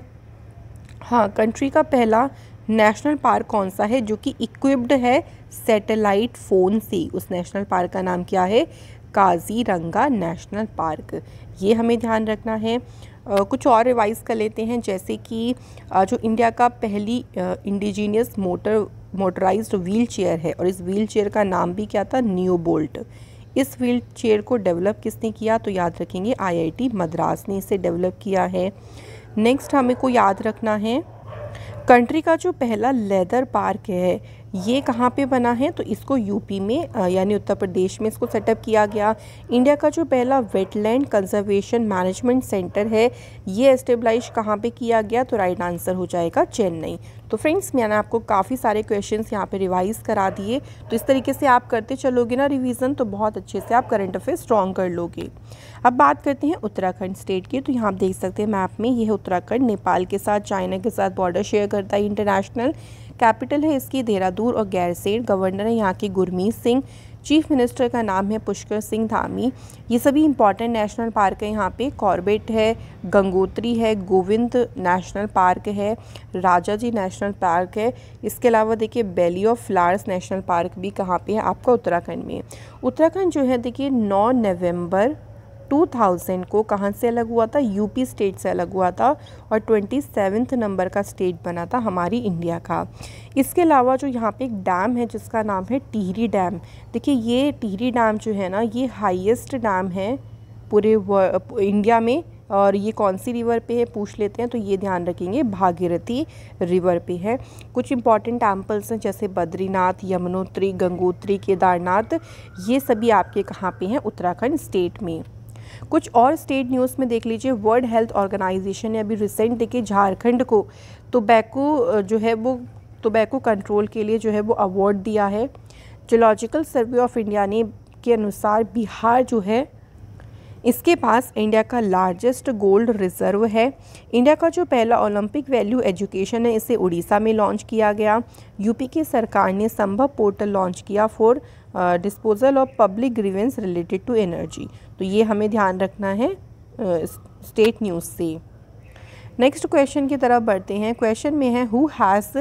हाँ कंट्री का पहला नेशनल पार्क कौन सा है जो कि इक्विप्ड है सैटेलाइट फ़ोन से उस नेशनल पार्क का नाम क्या है काजीरंगा नेशनल पार्क ये हमें ध्यान रखना है कुछ और रिवाइज कर लेते हैं जैसे कि जो इंडिया का पहली indigenous motor motorise wheelchair है और इस व्हील चेयर का नाम भी क्या था न्यू बोल्ट इस व्हील चेयर को डेवलप किसने किया तो याद रखेंगे आईआईटी मद्रास ने इसे डेवलप किया है नेक्स्ट हमें को याद रखना है कंट्री का जो पहला लेदर पार्क है ये कहाँ पे बना है तो इसको यूपी में यानी उत्तर प्रदेश में इसको सेटअप किया गया इंडिया का जो पहला वेटलैंड कंजर्वेशन मैनेजमेंट सेंटर है ये एस्टेब्लाइज कहाँ पे किया गया तो राइट आंसर हो जाएगा चेन्नई तो फ्रेंड्स मैंने आपको काफ़ी सारे क्वेश्चंस यहाँ पे रिवाइज करा दिए तो इस तरीके से आप करते चलोगे ना रिवीजन तो बहुत अच्छे से आप करंट अफेयर स्ट्रॉन्ग कर लोगे अब बात करते हैं उत्तराखंड स्टेट की तो यहाँ आप देख सकते हैं मैप में यह उत्तराखंड नेपाल के साथ चाइना के साथ बॉर्डर शेयर करता है इंटरनेशनल कैपिटल है इसकी देहरादून और गैरसेठ गवर्नर है यहाँ के गुरमीत सिंह चीफ मिनिस्टर का नाम है पुष्कर सिंह धामी ये सभी इंपॉर्टेंट नेशनल पार्क है यहाँ पे कॉर्बेट है गंगोत्री है गोविंद नेशनल पार्क है राजा जी नेशनल पार्क है इसके अलावा देखिए valley of flowers national park भी कहाँ पे है आपका उत्तराखंड में उत्तराखंड जो है देखिए नौ नवंबर 2000 को कहाँ से अलग हुआ था यूपी स्टेट से अलग हुआ था और ट्वेंटी सेवन्थ नंबर का स्टेट बना था हमारी इंडिया का इसके अलावा जो यहाँ पे एक डैम है जिसका नाम है टिहरी डैम देखिए ये टिहरी डैम जो है ना ये हाईएस्ट डैम है पूरे इंडिया में और ये कौन सी रिवर पे है पूछ लेते हैं तो ये ध्यान रखेंगे भागीरथी रिवर पे है कुछ इंपॉर्टेंट टेम्पल्स हैं जैसे बद्रीनाथ यमुनोत्री गंगोत्री केदारनाथ ये सभी आपके कहाँ पे हैं उत्तराखंड स्टेट में कुछ और स्टेट न्यूज़ में देख लीजिए वर्ल्ड हेल्थ ऑर्गेनाइजेशन ने अभी रिसेंट देखिए झारखंड को टोबैको जो है वो टोबैको कंट्रोल के लिए जो है वो अवार्ड दिया है जोलॉजिकल सर्वे ऑफ इंडिया ने के अनुसार बिहार जो है इसके पास इंडिया का लार्जेस्ट गोल्ड रिजर्व है इंडिया का जो पहला ओलंपिक वैल्यू एजुकेशन है इसे उड़ीसा में लॉन्च किया गया यूपी की सरकार ने संभव पोर्टल लॉन्च किया for disposal of public grievance related to energy तो ये हमें ध्यान रखना है स्टेट न्यूज़ से नेक्स्ट क्वेश्चन की तरफ बढ़ते हैं क्वेश्चन में है who has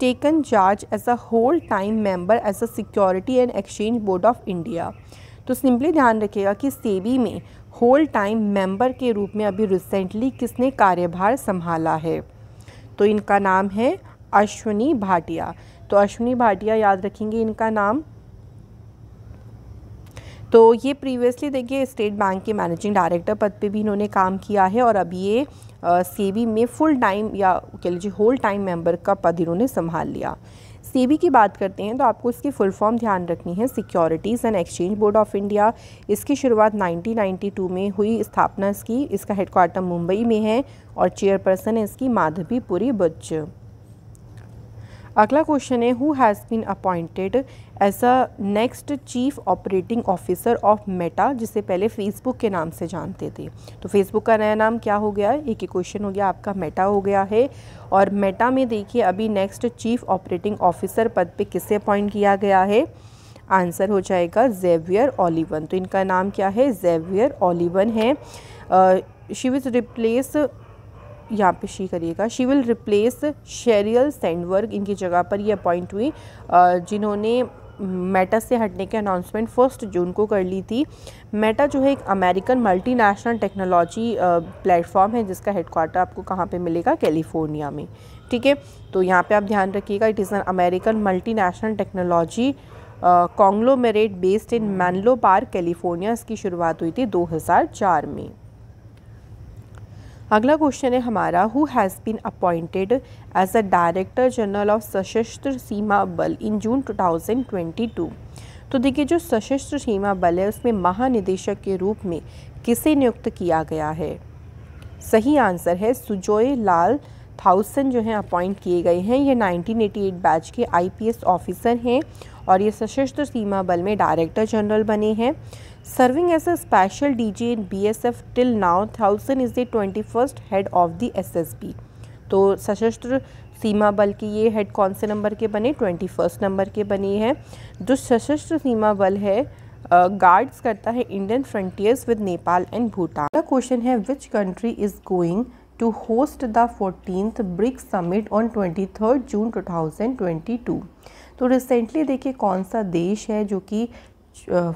taken charge as a whole time member as a security and exchange board of India तो सिंपली ध्यान रखिएगा कि सेबी में होल टाइम मेंबर के रूप में अभी रिसेंटली किसने कार्यभार संभाला है तो इनका नाम है अश्विनी भाटिया तो अश्विनी भाटिया याद रखेंगे इनका नाम तो ये प्रीवियसली देखिए स्टेट बैंक के मैनेजिंग डायरेक्टर पद पे भी इन्होंने काम किया है और अब ये सेबी में फुल टाइम या कह लीजिए होल टाइम मेंबर का पद इन्होंने संभाल लिया सेबी की बात करते हैं तो आपको इसकी फुल फॉर्म ध्यान रखनी है securities and exchange board of India इसकी शुरुआत 1992 में हुई स्थापना इसकी इसका हेडक्वार्टर मुंबई में है और चेयरपर्सन है इसकी माधवी पुरी बुच्च अगला क्वेश्चन है who has been appointed as a next chief operating officer of Meta जिसे पहले फेसबुक के नाम से जानते थे तो फेसबुक का नया नाम क्या हो गया एक ही क्वेश्चन हो गया आपका मेटा हो गया है और मेटा में देखिए अभी नेक्स्ट चीफ ऑपरेटिंग ऑफिसर पद पे किसे अपॉइंट किया गया है आंसर हो जाएगा जेवियर ओलिवन तो इनका नाम क्या है जेवियर ओलिवन है शी विज़ रिप्लेस यहाँ पे शी करिएगा she will replace Sheryl Sandberg इनकी जगह पर ये अपॉइंट हुई जिन्होंने मेटा से हटने के अनाउंसमेंट फर्स्ट जून को कर ली थी मेटा जो है एक अमेरिकन मल्टीनेशनल टेक्नोलॉजी प्लेटफॉर्म है जिसका हेडक्वार्टर आपको कहाँ पे मिलेगा कैलिफोर्निया में ठीक है तो यहाँ पे आप ध्यान रखिएगा it is an American multinational technology conglomerate based in Menlo Park California इसकी शुरुआत हुई थी दो में अगला क्वेश्चन है हमारा who has been appointed as a director general of Sashastra Seema बल इन जून 2022 तो देखिए जो सशस्त्र सीमा बल है उसमें महानिदेशक के रूप में किसे नियुक्त किया गया है सही आंसर है सुजोय लाल थाउसन जो हैं अपॉइंट किए गए हैं ये 1988 बैच के आईपीएस ऑफिसर हैं और ये सशस्त्र सीमा बल में डायरेक्टर जनरल बने हैं Serving as a special DJ in BSF till now, Thousand is the 21st head of the SSB. तो सशस्त्र सीमा बल के ये हेड कौन से नंबर के बने ट्वेंटी फर्स्ट नंबर के बने हैं जो सशस्त्र सीमा बल है गार्ड्स करता है Indian frontiers with Nepal and Bhutan question है which country is going to host the fourteenth BRICS summit on twenty third June two thousand twenty two तो रिसेंटली देखिए कौन सा देश है जो कि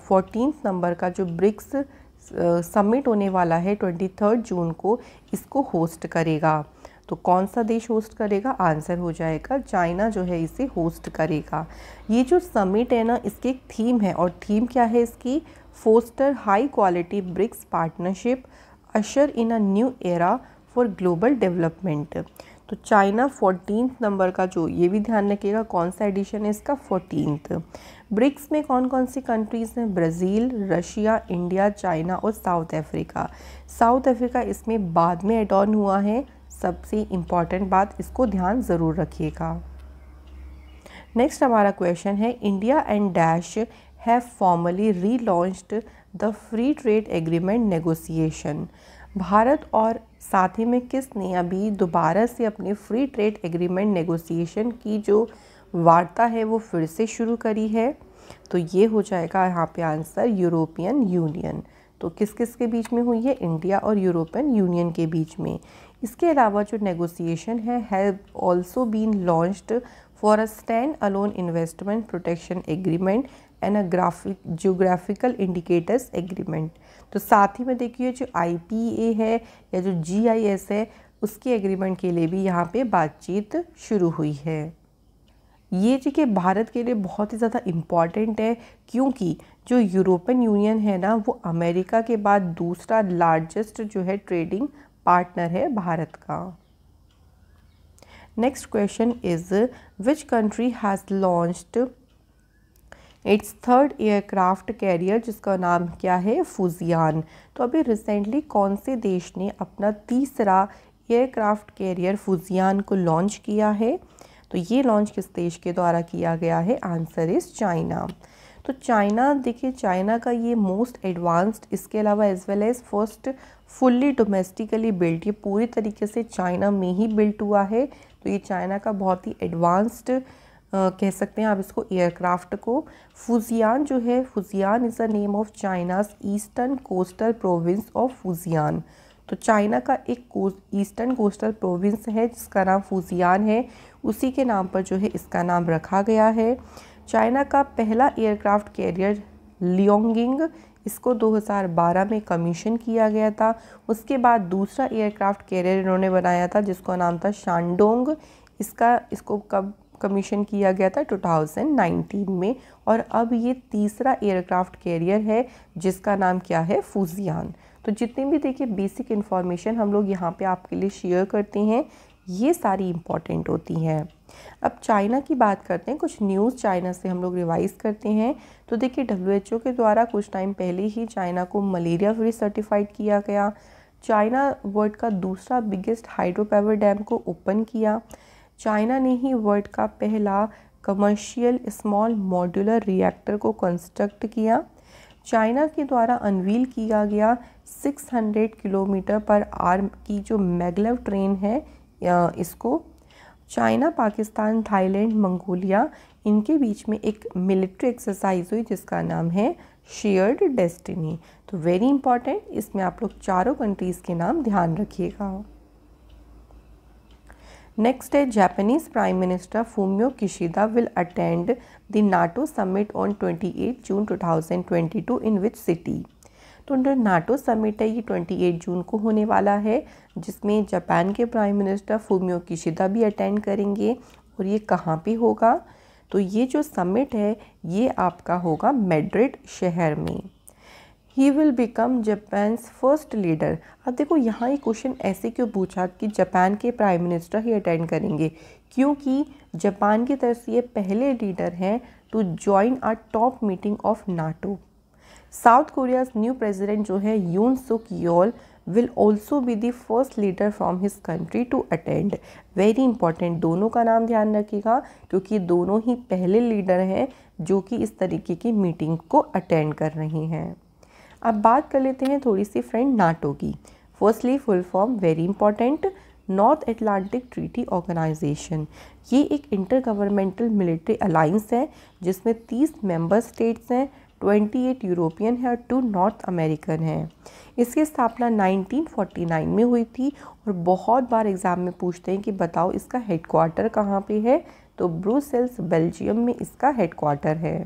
फोर्टीन नंबर का जो ब्रिक्स समिट होने वाला है ट्वेंटी थर्ड जून को इसको होस्ट करेगा तो कौन सा देश होस्ट करेगा आंसर हो जाएगा चाइना जो है इसे होस्ट करेगा ये जो समिट है ना इसकी एक थीम है और थीम क्या है इसकी foster high quality BRICS partnership usher in a new era for global development तो चाइना फोर्टीन नंबर का जो ये भी ध्यान रखिएगा कौन सा एडिशन है इसका फोर्टीन ब्रिक्स में कौन कौन सी कंट्रीज़ हैं ब्राज़ील रशिया इंडिया चाइना और साउथ अफ्रीका साउथ अफ्रीका इसमें बाद में एड ऑन हुआ है सबसे इम्पॉर्टेंट बात इसको ध्यान ज़रूर रखिएगा नेक्स्ट हमारा क्वेश्चन है India and dash have formally relaunched the free trade agreement negotiation Bharat और साथ ही में किसने अभी दोबारा से अपने फ्री ट्रेड एग्रीमेंट नेगोसिएशन की जो वार्ता है वो फिर से शुरू करी है तो ये हो जाएगा यहाँ पे आंसर यूरोपियन यूनियन तो किस किस के बीच में हुई है इंडिया और यूरोपियन यूनियन के बीच में इसके अलावा जो नेगोसिएशन है have also been launched for a standalone investment protection agreement and a graphic geographical indicators agreement तो साथ ही में देखिए जो आई है या जो जी है उसके एग्रीमेंट के लिए भी यहाँ पे बातचीत शुरू हुई है ये चीज़ें भारत के लिए बहुत ही ज़्यादा इम्पॉर्टेंट है क्योंकि जो यूरोपियन यूनियन है ना वो अमेरिका के बाद दूसरा लार्जेस्ट जो है ट्रेडिंग पार्टनर है भारत का next question is which country has launched its third aircraft carrier जिसका नाम क्या है फुजियान तो अभी रिसेंटली कौन से देश ने अपना तीसरा एयरक्राफ्ट कैरियर फुजियान को लॉन्च किया है तो ये लॉन्च किस देश के द्वारा किया गया है आंसर इज़ चाइना तो चाइना देखिए चाइना का ये मोस्ट एडवांस्ड इसके अलावा as well as first fully domestically built ये पूरी तरीके से चाइना में ही बिल्ट हुआ है तो ये चाइना का बहुत ही एडवांस्ड Uh, कह सकते हैं आप इसको एयरक्राफ्ट को फुजियान जो है Fujian is the name of China's eastern coastal province of Fujian तो चाइना का एक ईस्टर्न कोस्टल प्रोविंस है जिसका नाम फुजियान है उसी के नाम पर जो है इसका नाम रखा गया है चाइना का पहला एयरक्राफ्ट कैरियर लियोंगिंग इसको 2012 में कमीशन किया गया था उसके बाद दूसरा एयरक्राफ्ट कैरियर इन्होंने बनाया था जिसका नाम था शानडोंग इसका इसको कब कमीशन किया गया था 2019 में और अब ये तीसरा एयरक्राफ्ट कैरियर है जिसका नाम क्या है फूजियान तो जितनी भी देखिए बेसिक इन्फॉर्मेशन हम लोग यहाँ पे आपके लिए शेयर करते हैं ये सारी इम्पॉर्टेंट होती हैं अब चाइना की बात करते हैं कुछ न्यूज़ चाइना से हम लोग रिवाइज़ करते हैं तो देखिए डब्ल्यू के द्वारा कुछ टाइम पहले ही चाइना को मलेरिया फ्री सर्टिफाइड किया गया चाइना वर्ल्ड का दूसरा बिगेस्ट हाइड्रो पावर डैम को ओपन किया चाइना ने ही वर्ल्ड का पहला कमर्शियल स्मॉल मॉड्यूलर रिएक्टर को कंस्ट्रक्ट किया चाइना के द्वारा अनवील किया गया 600 किलोमीटर पर आर की जो मैगलव ट्रेन है इसको चाइना पाकिस्तान थाईलैंड मंगोलिया इनके बीच में एक मिलिट्री एक्सरसाइज हुई जिसका नाम है शेयर्ड डेस्टिनी तो वेरी इंपॉर्टेंट इसमें आप लोग चारों कंट्रीज़ के नाम ध्यान रखिएगा नेक्स्ट है Japanese prime minister Fumio Kishida will attend the NATO summit on 28 June 2022 in which city तो नाटो समिट है ये 28 जून को होने वाला है जिसमें जापान के प्राइम मिनिस्टर फूमियो किशिदा भी अटेंड करेंगे और ये कहाँ पे होगा तो ये जो समिट है ये आपका होगा मेड्रिड शहर में ही will become Japan's first leader अब देखो यहाँ ये क्वेश्चन ऐसे क्यों पूछा कि जापान के प्राइम मिनिस्टर ही अटेंड करेंगे क्योंकि जापान की तरफ से ये पहले लीडर हैं to join a top meeting of NATO South Korea's new president जो है Yoon Suk Yeol will also be the first leader from his country to attend very important दोनों का नाम ध्यान रखिएगा क्योंकि दोनों ही पहले लीडर हैं जो कि इस तरीके की मीटिंग को अटेंड कर रही हैं अब बात कर लेते हैं थोड़ी सी फ्रेंड नाटो की firstly full form very important North Atlantic Treaty Organization ये एक इंटर गवर्नमेंटल मिलिट्री अलाइंस है जिसमें तीस मेंबर स्टेट्स हैं 28 यूरोपियन है और टू नॉर्थ अमेरिकन हैं इसकी स्थापना 1949 में हुई थी और बहुत बार एग्ज़ाम में पूछते हैं कि बताओ इसका हेडक्वार्टर कहाँ पे है तो ब्रूसेल्स बेल्जियम में इसका हेडक्वार्टर है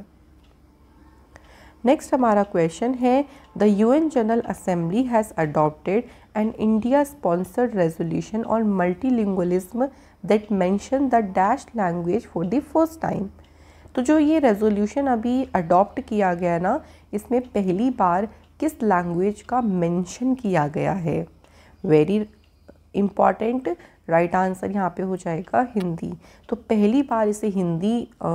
नेक्स्ट हमारा क्वेश्चन है the UN General Assembly has adopted an India sponsored resolution on multilingualism that mention the dash language for the first time तो जो ये रेजोल्यूशन अभी अडॉप्ट किया गया ना इसमें पहली बार किस लैंग्वेज का मेंशन किया गया है वेरी इम्पॉर्टेंट राइट आंसर यहाँ पे हो जाएगा हिंदी तो पहली बार इसे हिंदी आ,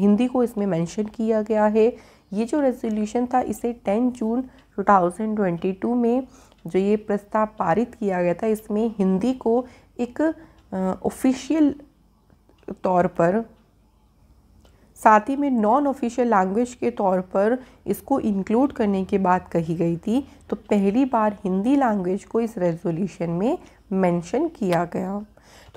हिंदी को इसमें मेंशन किया गया है ये जो रेजोल्यूशन था इसे 10 जून 2022 में जो ये प्रस्ताव पारित किया गया था इसमें हिंदी को एक ऑफिशियल तौर पर साथ ही में नॉन ऑफिशियल लैंग्वेज के तौर पर इसको इंक्लूड करने की बात कही गई थी तो पहली बार हिंदी लैंग्वेज को इस रेजोल्यूशन में मेंशन किया गया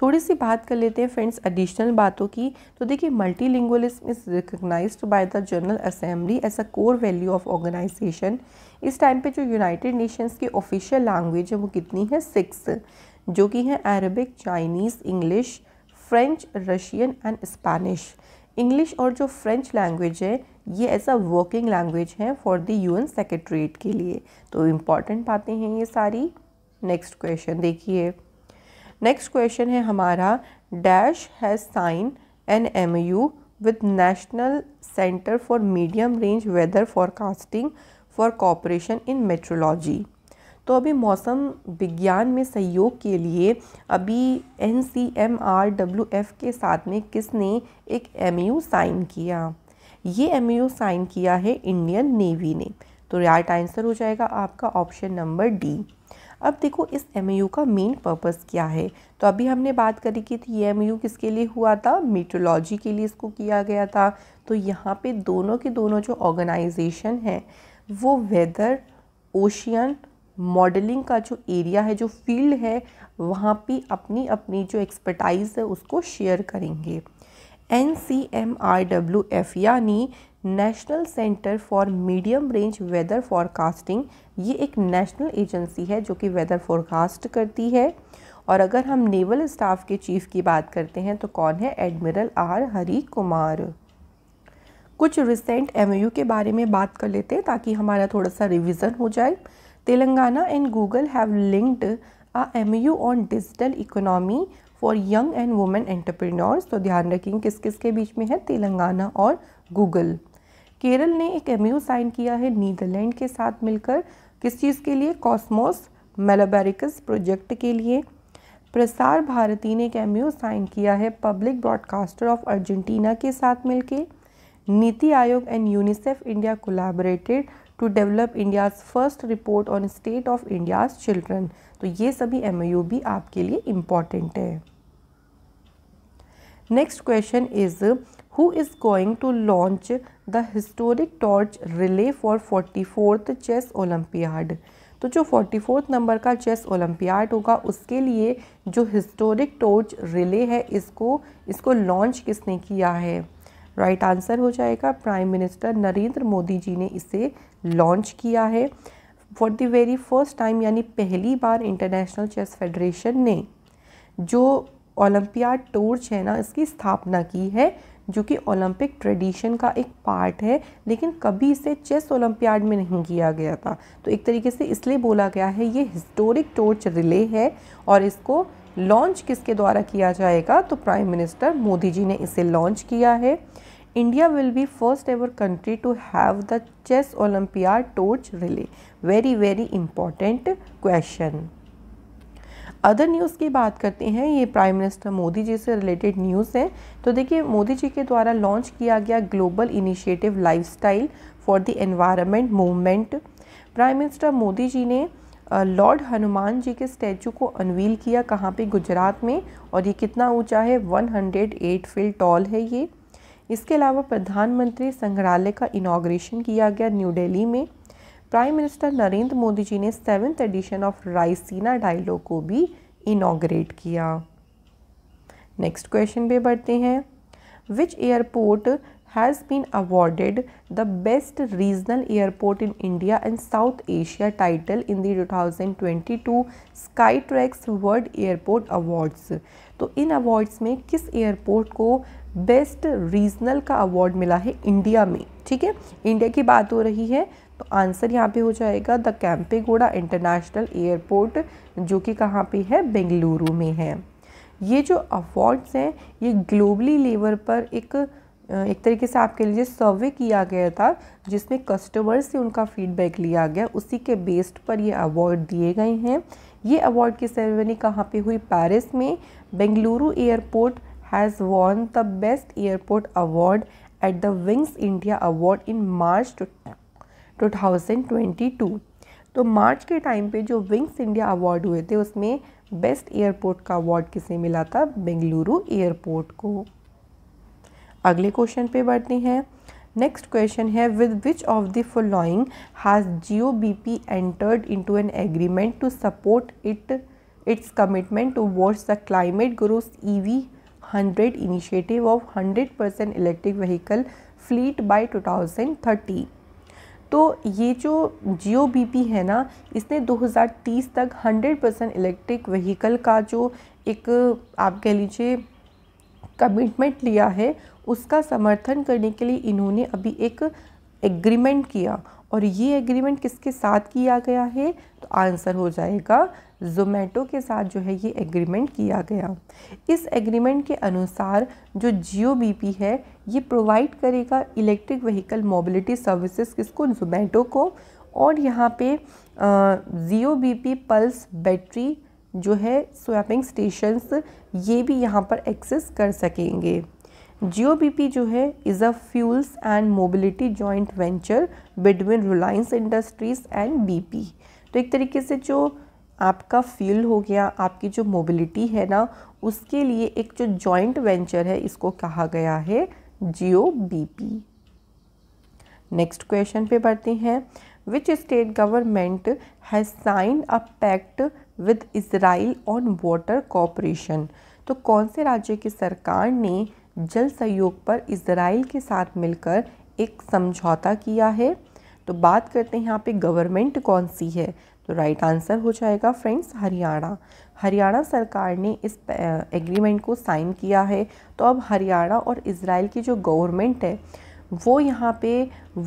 थोड़ी सी बात कर लेते हैं फ्रेंड्स एडिशनल बातों की तो देखिए multi लिंगलिज्म is recognise by the general assembly as a core value of organisation इस टाइम पे जो यूनाइटेड नेशंस की ऑफिशियल लैंग्वेज है वो कितनी है सिक्स जो कि है Arabic Chinese English French Russian and Spanish English और जो फ्रेंच लैंग्वेज है ये ऐसा वर्किंग लैंग्वेज है फॉर द यूएन सेक्रेटरीट के लिए तो इम्पॉर्टेंट बातें हैं ये सारी नेक्स्ट क्वेश्चन देखिए नेक्स्ट क्वेश्चन है हमारा dash has sign an M U with National Centre for Medium Range Weather Forecasting for cooperation in meteorology तो अभी मौसम विज्ञान में सहयोग के लिए अभी N C M R W F के साथ में किसने एक एम यू साइन किया ये एम यू साइन किया है इंडियन नेवी ने तो राइट आंसर हो जाएगा आपका ऑप्शन नंबर डी अब देखो इस एम का मेन पर्पज़ क्या है तो अभी हमने बात करी कि थी ये एम किसके लिए हुआ था मीटोलॉजी के लिए इसको किया गया था तो यहाँ पे दोनों के दोनों जो ऑर्गेनाइजेशन हैं वो वेदर ओशियन मॉडलिंग का जो एरिया है जो फील्ड है वहाँ पे अपनी अपनी जो एक्सपर्टाइज है उसको शेयर करेंगे N C M R W F यानी National Centre for Medium Range Weather Forecasting ये एक नेशनल एजेंसी है जो कि वेदर फॉरकास्ट करती है और अगर हम नेवल स्टाफ के चीफ की बात करते हैं तो कौन है एडमिरल आर हरी कुमार कुछ रिसेंट एम के बारे में बात कर लेते हैं ताकि हमारा थोड़ा सा रिविज़न हो जाए Telangana and Google have linked a MOU on digital economy for young and women entrepreneurs. तो ध्यान रखेंगे किस किस के बीच में है तेलंगाना और गूगल केरल ने एक एम साइन किया है नीदरलैंड के साथ मिलकर किस चीज़ के लिए कॉस्मोस मेलाबेरिकस प्रोजेक्ट के लिए प्रसार भारती ने एक एम यू साइन किया है पब्लिक ब्रॉडकास्टर ऑफ अर्जेंटीना के साथ मिलकर NITI Aayog and UNICEF India collaborated to develop India's first report on state of India's children तो ये सभी एम भी आपके लिए इम्पॉर्टेंट है next question is who is going to launch the historic torch relay for forty fourth chess Olympiad तो जो forty fourth number का चेस ओलम्पियाड होगा उसके लिए जो हिस्टोरिक टॉर्च रिले है इसको इसको लॉन्च किसने किया है राइट right आंसर हो जाएगा प्राइम मिनिस्टर नरेंद्र मोदी जी ने इसे लॉन्च किया है for the very first time यानी पहली बार इंटरनेशनल चेस फेडरेशन ने जो ओलंपियाड टोर्च है ना इसकी स्थापना की है जो कि ओलंपिक ट्रेडिशन का एक पार्ट है लेकिन कभी इसे चेस ओलंपियाड में नहीं किया गया था तो एक तरीके से इसलिए बोला गया है ये हिस्टोरिक टोर्च रिले है और इसको लॉन्च किसके द्वारा किया जाएगा तो प्राइम मिनिस्टर मोदी जी ने इसे लॉन्च किया है India will be first ever country to have the chess Olympiad torch relay. Very very important question. Other news की बात करते हैं ये प्राइम मिनिस्टर मोदी जी से रिलेटेड न्यूज़ हैं तो देखिए मोदी जी के द्वारा लॉन्च किया गया global initiative lifestyle for the environment movement prime minister Modi ji ने लॉर्ड हनुमान जी के स्टैचू को अनवील किया कहाँ पे गुजरात में और ये कितना ऊंचा है 108 फीट टॉल है ये इसके अलावा प्रधानमंत्री संग्रहालय का इनाग्रेशन किया गया न्यू दिल्ली में प्राइम मिनिस्टर नरेंद्र मोदी जी ने seventh edition of Raisina dialogue को भी इनाग्रेट किया नेक्स्ट क्वेश्चन पे बढ़ते हैं which airport has been awarded the best regional airport in India and South Asia title in the 2022 Skytrax world airport awards तो इन awards में किस एयरपोर्ट को बेस्ट रीजनल का अवार्ड मिला है इंडिया में ठीक है इंडिया की बात हो रही है तो आंसर यहाँ पे हो जाएगा द कैंपेगोड़ा इंटरनेशनल एयरपोर्ट जो कि कहाँ पे है बेंगलुरु में है ये जो अवार्ड्स हैं ये ग्लोबली लेवल पर एक एक तरीके से आपके लिए सर्वे किया गया था जिसमें कस्टमर से उनका फीडबैक लिया गया उसी के बेस्ड पर ये अवार्ड दिए गए हैं ये अवार्ड की सेरेमनी कहाँ पे हुई पेरिस में Bengaluru airport has won the Best Airport Award at the Wings India Award in March 2022. तो मार्च के टाइम पे जो विंग्स इंडिया अवार्ड हुए थे उसमें बेस्ट एयरपोर्ट का अवार्ड किसे मिला था बेंगलुरु एयरपोर्ट को अगले क्वेश्चन पे बढ़ते हैं नेक्स्ट क्वेश्चन है with which of the following has Jio B P entered into an agreement to support it its commitment towards the climate growth EV hundred hundred percent electric 100% fleet vehicle two thousand 2030 तो ये जो जियो B है ना इसने 2030 तक 100 percent electric vehicle का जो एक आप कह लीजिए कमिटमेंट लिया है उसका समर्थन करने के लिए इन्होंने अभी एक एग्रीमेंट किया और ये एग्रीमेंट किसके साथ किया गया है तो आंसर हो जाएगा जोमेटो के साथ जो है ये एग्रीमेंट किया गया इस एग्रीमेंट के अनुसार जो जियो बीपी है ये प्रोवाइड करेगा इलेक्ट्रिक व्हीकल मोबिलिटी सर्विसेज किसको जोमेटो को और यहाँ पे जियो बीपी पल्स बैटरी जो है स्वैपिंग स्टेशंस ये भी यहाँ पर एक्सेस कर सकेंगे जियो जो है is a fuels and mobility joint venture between Reliance Industries and BP तो एक तरीके से जो आपका फ्यूल हो गया आपकी जो मोबिलिटी है ना उसके लिए एक जो जॉइंट वेंचर है इसको कहा गया है जियो पी नेक्स्ट क्वेश्चन पे बढ़ते हैं which state government has sign a pact with Israel on water cooperation तो कौन से राज्य की सरकार ने जल सहयोग पर इसराइल के साथ मिलकर एक समझौता किया है तो बात करते हैं यहाँ पे गवर्नमेंट कौन सी है तो राइट आंसर हो जाएगा फ्रेंड्स हरियाणा हरियाणा सरकार ने इस एग्रीमेंट को साइन किया है तो अब हरियाणा और इसराइल की जो गवर्नमेंट है वो यहाँ पे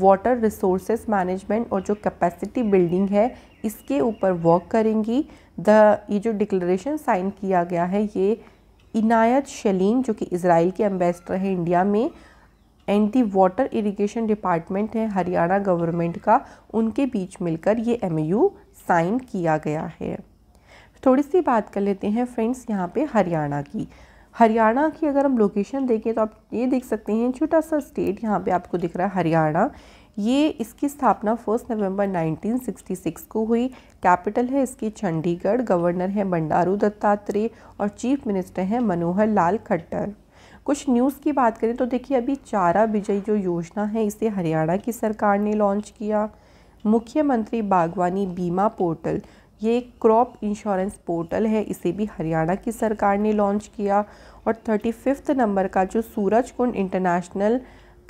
वाटर रिसोर्सेस मैनेजमेंट और जो कैपेसिटी बिल्डिंग है इसके ऊपर वर्क करेंगी द ये जो डिक्लेरेशन साइन किया गया है ये इनायत शलीम जो कि इसराइल के एम्बेसडर हैं इंडिया में एंटी वाटर इरिगेशन डिपार्टमेंट है हरियाणा गवर्नमेंट का उनके बीच मिलकर ये एम साइन किया गया है थोड़ी सी बात कर लेते हैं फ्रेंड्स यहाँ पे हरियाणा की हरियाणा की अगर हम लोकेशन देखें तो आप ये देख सकते हैं छोटा सा स्टेट यहाँ पे आपको दिख रहा है हरियाणा ये इसकी स्थापना फर्स्ट नवंबर 1966 को हुई कैपिटल है इसकी चंडीगढ़ गवर्नर हैं बंडारू दत्तात्रेय और चीफ मिनिस्टर हैं मनोहर लाल खट्टर कुछ न्यूज़ की बात करें तो देखिए अभी चारा विजय जो योजना है इसे हरियाणा की सरकार ने लॉन्च किया मुख्यमंत्री बागवानी बीमा पोर्टल ये एक क्रॉप इंश्योरेंस पोर्टल है इसे भी हरियाणा की सरकार ने लॉन्च किया और थर्टी फिफ्थ नंबर का जो सूरज कुंड इंटरनेशनल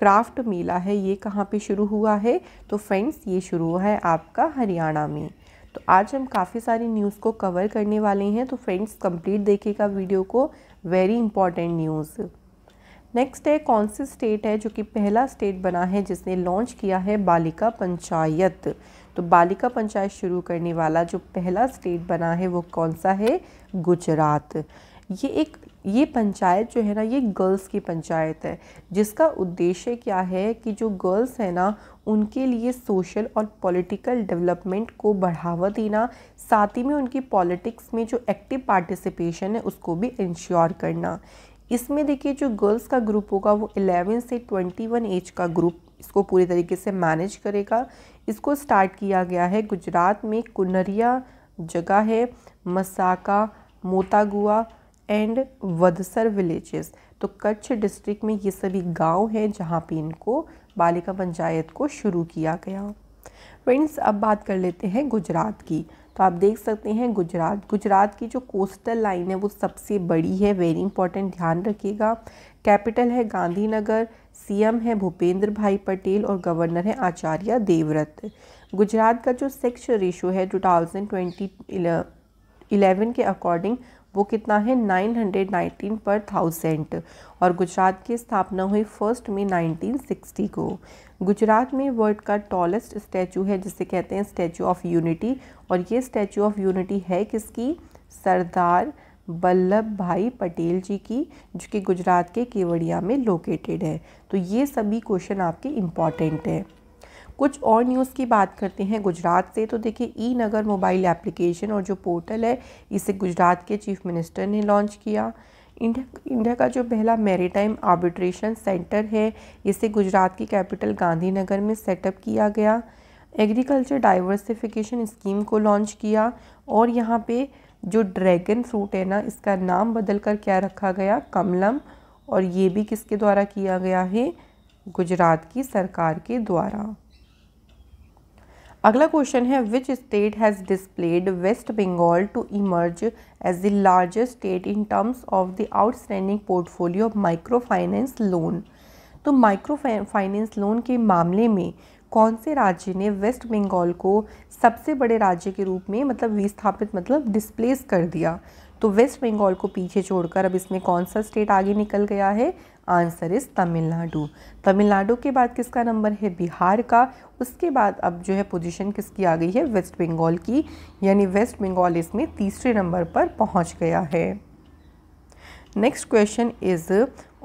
क्राफ्ट मेला है ये कहाँ पे शुरू हुआ है तो फ्रेंड्स ये शुरू हुआ है आपका हरियाणा में तो आज हम काफ़ी सारी न्यूज़ को कवर करने वाले हैं तो फ्रेंड्स कंप्लीट देखेगा वीडियो को वेरी इंपॉर्टेंट न्यूज़ नेक्स्ट है कौन सी स्टेट है जो कि पहला स्टेट बना है जिसने लॉन्च किया है बालिका पंचायत तो बालिका पंचायत शुरू करने वाला जो पहला स्टेट बना है वो कौन सा है गुजरात ये एक ये पंचायत जो है ना ये गर्ल्स की पंचायत है जिसका उद्देश्य क्या है कि जो गर्ल्स हैं ना उनके लिए सोशल और पॉलिटिकल डेवलपमेंट को बढ़ावा देना साथ ही में उनकी पॉलिटिक्स में जो एक्टिव पार्टिसिपेशन है उसको भी इंश्योर करना इसमें देखिए जो गर्ल्स का ग्रुप होगा वो 11 से 21 एज का ग्रुप इसको पूरी तरीके से मैनेज करेगा इसको स्टार्ट किया गया है गुजरात में कुनरिया जगह है मसाका मोतागुआ एंड वदसर विलेजेस तो कच्छ डिस्ट्रिक्ट में ये सभी गांव हैं जहाँ पे इनको बालिका पंचायत को शुरू किया गया फ्रेंड्स अब बात कर लेते हैं गुजरात की तो आप देख सकते हैं गुजरात गुजरात की जो कोस्टल लाइन है वो सबसे बड़ी है वेरी इंपॉर्टेंट ध्यान रखिएगा कैपिटल है गांधीनगर सीएम है भूपेंद्र भाई पटेल और गवर्नर है आचार्य देवव्रत गुजरात का जो सेक्स रेशो है टू थाउजेंड ट्वेंटी इलेवन के अकॉर्डिंग वो कितना है 919 पर थाउजेंड और गुजरात की स्थापना हुई फर्स्ट में 1960 को गुजरात में वर्ल्ड का टॉलेस्ट स्टैचू है जिसे कहते हैं स्टैचू ऑफ यूनिटी और ये स्टैचू ऑफ यूनिटी है किसकी सरदार वल्लभ भाई पटेल जी की जो कि गुजरात के केवड़िया में लोकेटेड है तो ये सभी क्वेश्चन आपके इम्पॉर्टेंट हैं कुछ और न्यूज़ की बात करते हैं गुजरात से तो देखिए ई नगर मोबाइल एप्लीकेशन और जो पोर्टल है इसे गुजरात के चीफ मिनिस्टर ने लॉन्च किया इंडिया इंडिया का जो पहला मेरीटाइम आर्बिट्रेशन सेंटर है इसे गुजरात की कैपिटल गांधीनगर में सेटअप किया गया एग्रीकल्चर डाइवर्सिफिकेशन स्कीम को लॉन्च किया और यहाँ पे जो ड्रैगन फ्रूट है ना इसका नाम बदल कर क्या रखा गया कमलम और ये भी किसके द्वारा किया गया है गुजरात की सरकार के द्वारा अगला क्वेश्चन है which state has displaced West Bengal to emerge as the largest state in terms of the outstanding portfolio of micro finance loan तो माइक्रो फाइनेंस लोन के मामले में कौन से राज्य ने वेस्ट बंगाल को सबसे बड़े राज्य के रूप में मतलब विस्थापित मतलब डिस्प्लेस कर दिया तो वेस्ट बंगाल को पीछे छोड़कर अब इसमें कौन सा स्टेट आगे निकल गया है आंसर इज़ तमिलनाडु तमिलनाडु के बाद किसका नंबर है बिहार का उसके बाद अब जो है पोजीशन किसकी आ गई है वेस्ट बंगाल की यानी वेस्ट बंगाल इसमें तीसरे नंबर पर पहुंच गया है next question is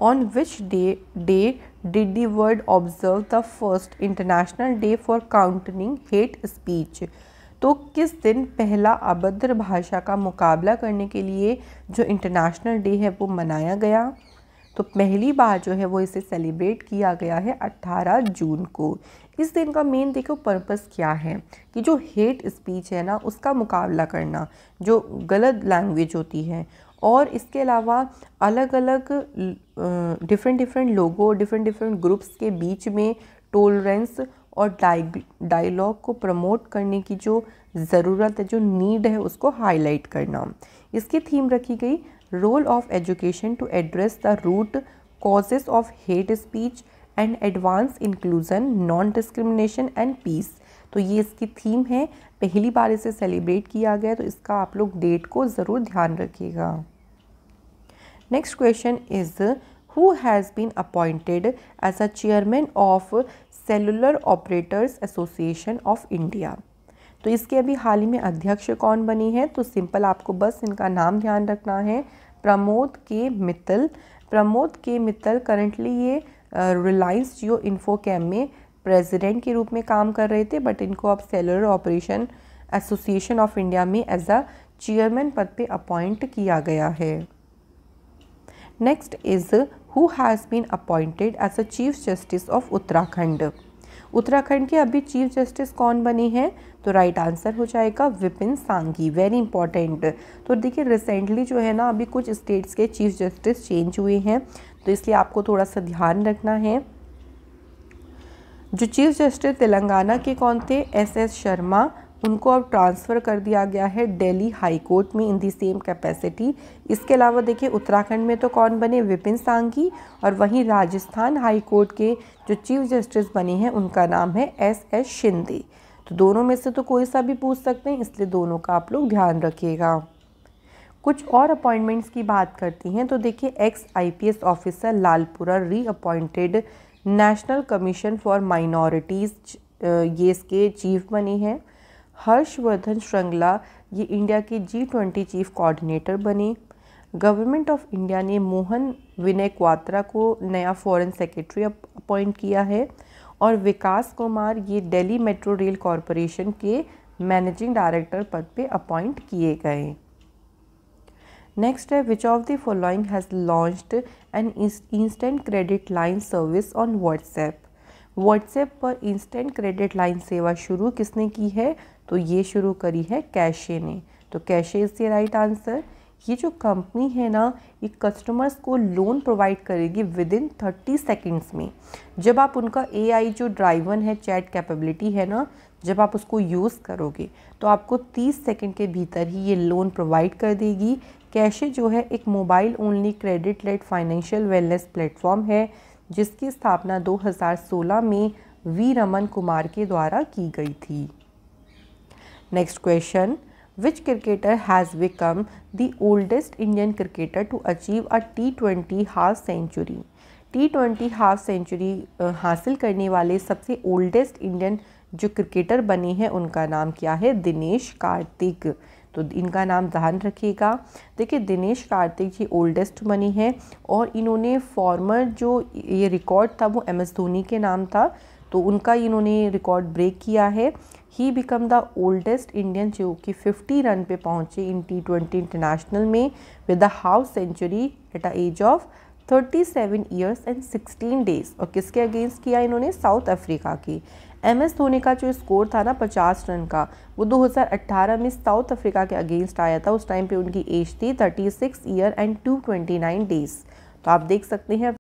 on which day day did the world observe the first international day for countering hate speech तो किस दिन पहला अभद्र भाषा का मुकाबला करने के लिए जो इंटरनेशनल डे है वो मनाया गया तो पहली बार जो है वो इसे सेलिब्रेट किया गया है 18 जून को इस दिन का मेन देखो पर्पस क्या है कि जो हेट स्पीच है ना उसका मुकाबला करना जो गलत लैंग्वेज होती है और इसके अलावा अलग अलग डिफरेंट डिफरेंट लोगों डिफरेंट डिफरेंट ग्रुप्स के बीच में टोलरेंस और डायलॉग को प्रमोट करने की जो ज़रूरत है जो नीड है उसको हाईलाइट करना इसकी थीम रखी गई role of education to address the root causes of hate speech and advance inclusion non discrimination and peace तो ये इसकी थीम है पहली बार इसे सेलिब्रेट किया गया तो इसका आप लोग डेट को ज़रूर ध्यान रखिएगा next question is who has been appointed as a chairman of Cellular Operators Association of India तो इसके अभी हाल ही में अध्यक्ष कौन बनी है तो सिंपल आपको बस इनका नाम ध्यान रखना है प्रमोद के मित्तल प्रमोद के मित्तल करंटली ये रिलायंस जियो इन्फोकैम में प्रेसिडेंट के रूप में काम कर रहे थे बट इनको अब cellular operation association of India में एज अ चेयरमैन पद पे अपॉइंट किया गया है next is who has been appointed as a chief justice of Uttarakhand Uttarakhand के अभी चीफ जस्टिस कौन बने हैं तो राइट आंसर हो जाएगा विपिन सांगी वेरी इंपॉर्टेंट तो देखिए रिसेंटली जो है ना अभी कुछ स्टेट्स के चीफ जस्टिस चेंज हुए हैं तो इसलिए आपको थोड़ा सा ध्यान रखना है जो चीफ जस्टिस तेलंगाना के कौन थे एस एस शर्मा उनको अब ट्रांसफ़र कर दिया गया है दिल्ली हाई कोर्ट में इन दी सेम कैपेसिटी इसके अलावा देखिए उत्तराखंड में तो कौन बने विपिन सांगी और वहीं राजस्थान हाई कोर्ट के जो चीफ जस्टिस बने हैं उनका नाम है एस एस शिंदे तो दोनों में से तो कोई सा भी पूछ सकते हैं इसलिए दोनों का आप लोग ध्यान रखिएगा कुछ और अपॉइंटमेंट्स की बात करती हैं तो देखिए x IPS officer Lalpura reappointed National Commission for Minorities ये इसके चीफ बनी हैं हर्षवर्धन श्रृंगला ये इंडिया के जी ट्वेंटी चीफ कोऑर्डिनेटर बने गवर्नमेंट ऑफ इंडिया ने मोहन विनय क्वात्रा को नया फॉरेन सेक्रेटरी अपॉइंट किया है और विकास कुमार ये दिल्ली मेट्रो रेल कॉरपोरेशन के मैनेजिंग डायरेक्टर पद पे अपॉइंट किए गए नेक्स्ट है which of the following has launched an instant credit line service on WhatsApp WhatsApp पर इंस्टेंट क्रेडिट लाइन सेवा शुरू किसने की है तो ये शुरू करी है कैशे ने तो CASHe is the right answer ये जो कंपनी है ना ये कस्टमर्स को लोन प्रोवाइड करेगी विद इन थर्टी सेकेंड्स में जब आप उनका ए जो ड्राइवन है चैट कैपेबिलिटी है ना जब आप उसको यूज़ करोगे तो आपको 30 सेकंड के भीतर ही ये लोन प्रोवाइड कर देगी कैशे जो है एक mobile only credit led financial wellness platform है जिसकी स्थापना 2016 में वी रमन कुमार के द्वारा की गई थी next question Which cricketer has become the oldest Indian cricketer to achieve a T20 half century? T20 half century हासिल करने वाले सबसे ओल्डेस्ट इंडियन जो क्रिकेटर बने हैं उनका नाम क्या है दिनेश कार्तिक तो इनका नाम ध्यान रखिएगा देखिए दिनेश कार्तिक जी ओल्डेस्ट बने हैं और इन्होंने फॉर्मर जो ये रिकॉर्ड था वो एम एस धोनी के नाम था तो उनका इन्होंने रिकॉर्ड ब्रेक किया है he become the oldest Indian जो कि 50 रन पे पहुंचे इन टी ट्वेंटी इंटरनेशनल में with the half century at a age of 37 years and sixteen days और किसके अगेंस्ट किया इन्होंने साउथ अफ्रीका की एम एस धोनी का जो स्कोर था ना 50 रन का वो 2018 में साउथ अफ्रीका के अगेंस्ट आया था उस टाइम पे उनकी एज थी 36 ईयर एंड 229 डेज तो आप देख सकते हैं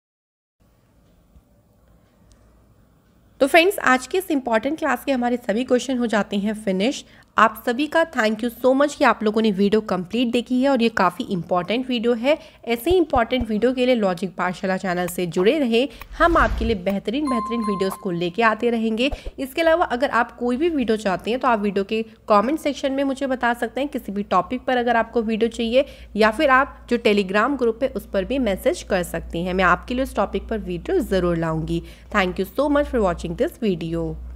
तो फ्रेंड्स आज की इस इंपॉर्टेंट क्लास के हमारे सभी क्वेश्चन हो जाते हैं फिनिश आप सभी का थैंक यू सो मच कि आप लोगों ने वीडियो कंप्लीट देखी है और ये काफ़ी इंपॉर्टेंट वीडियो है ऐसे ही इंपॉर्टेंट वीडियो के लिए लॉजिक पाठशाला चैनल से जुड़े रहें हम आपके लिए बेहतरीन बेहतरीन वीडियोस को लेके आते रहेंगे इसके अलावा अगर आप कोई भी वीडियो चाहते हैं तो आप वीडियो के कॉमेंट सेक्शन में मुझे बता सकते हैं किसी भी टॉपिक पर अगर आपको वीडियो चाहिए या फिर आप जो टेलीग्राम ग्रुप है उस पर भी मैसेज कर सकती हैं मैं आपके लिए उस टॉपिक पर वीडियो ज़रूर लाऊंगी thank you so much for watching this video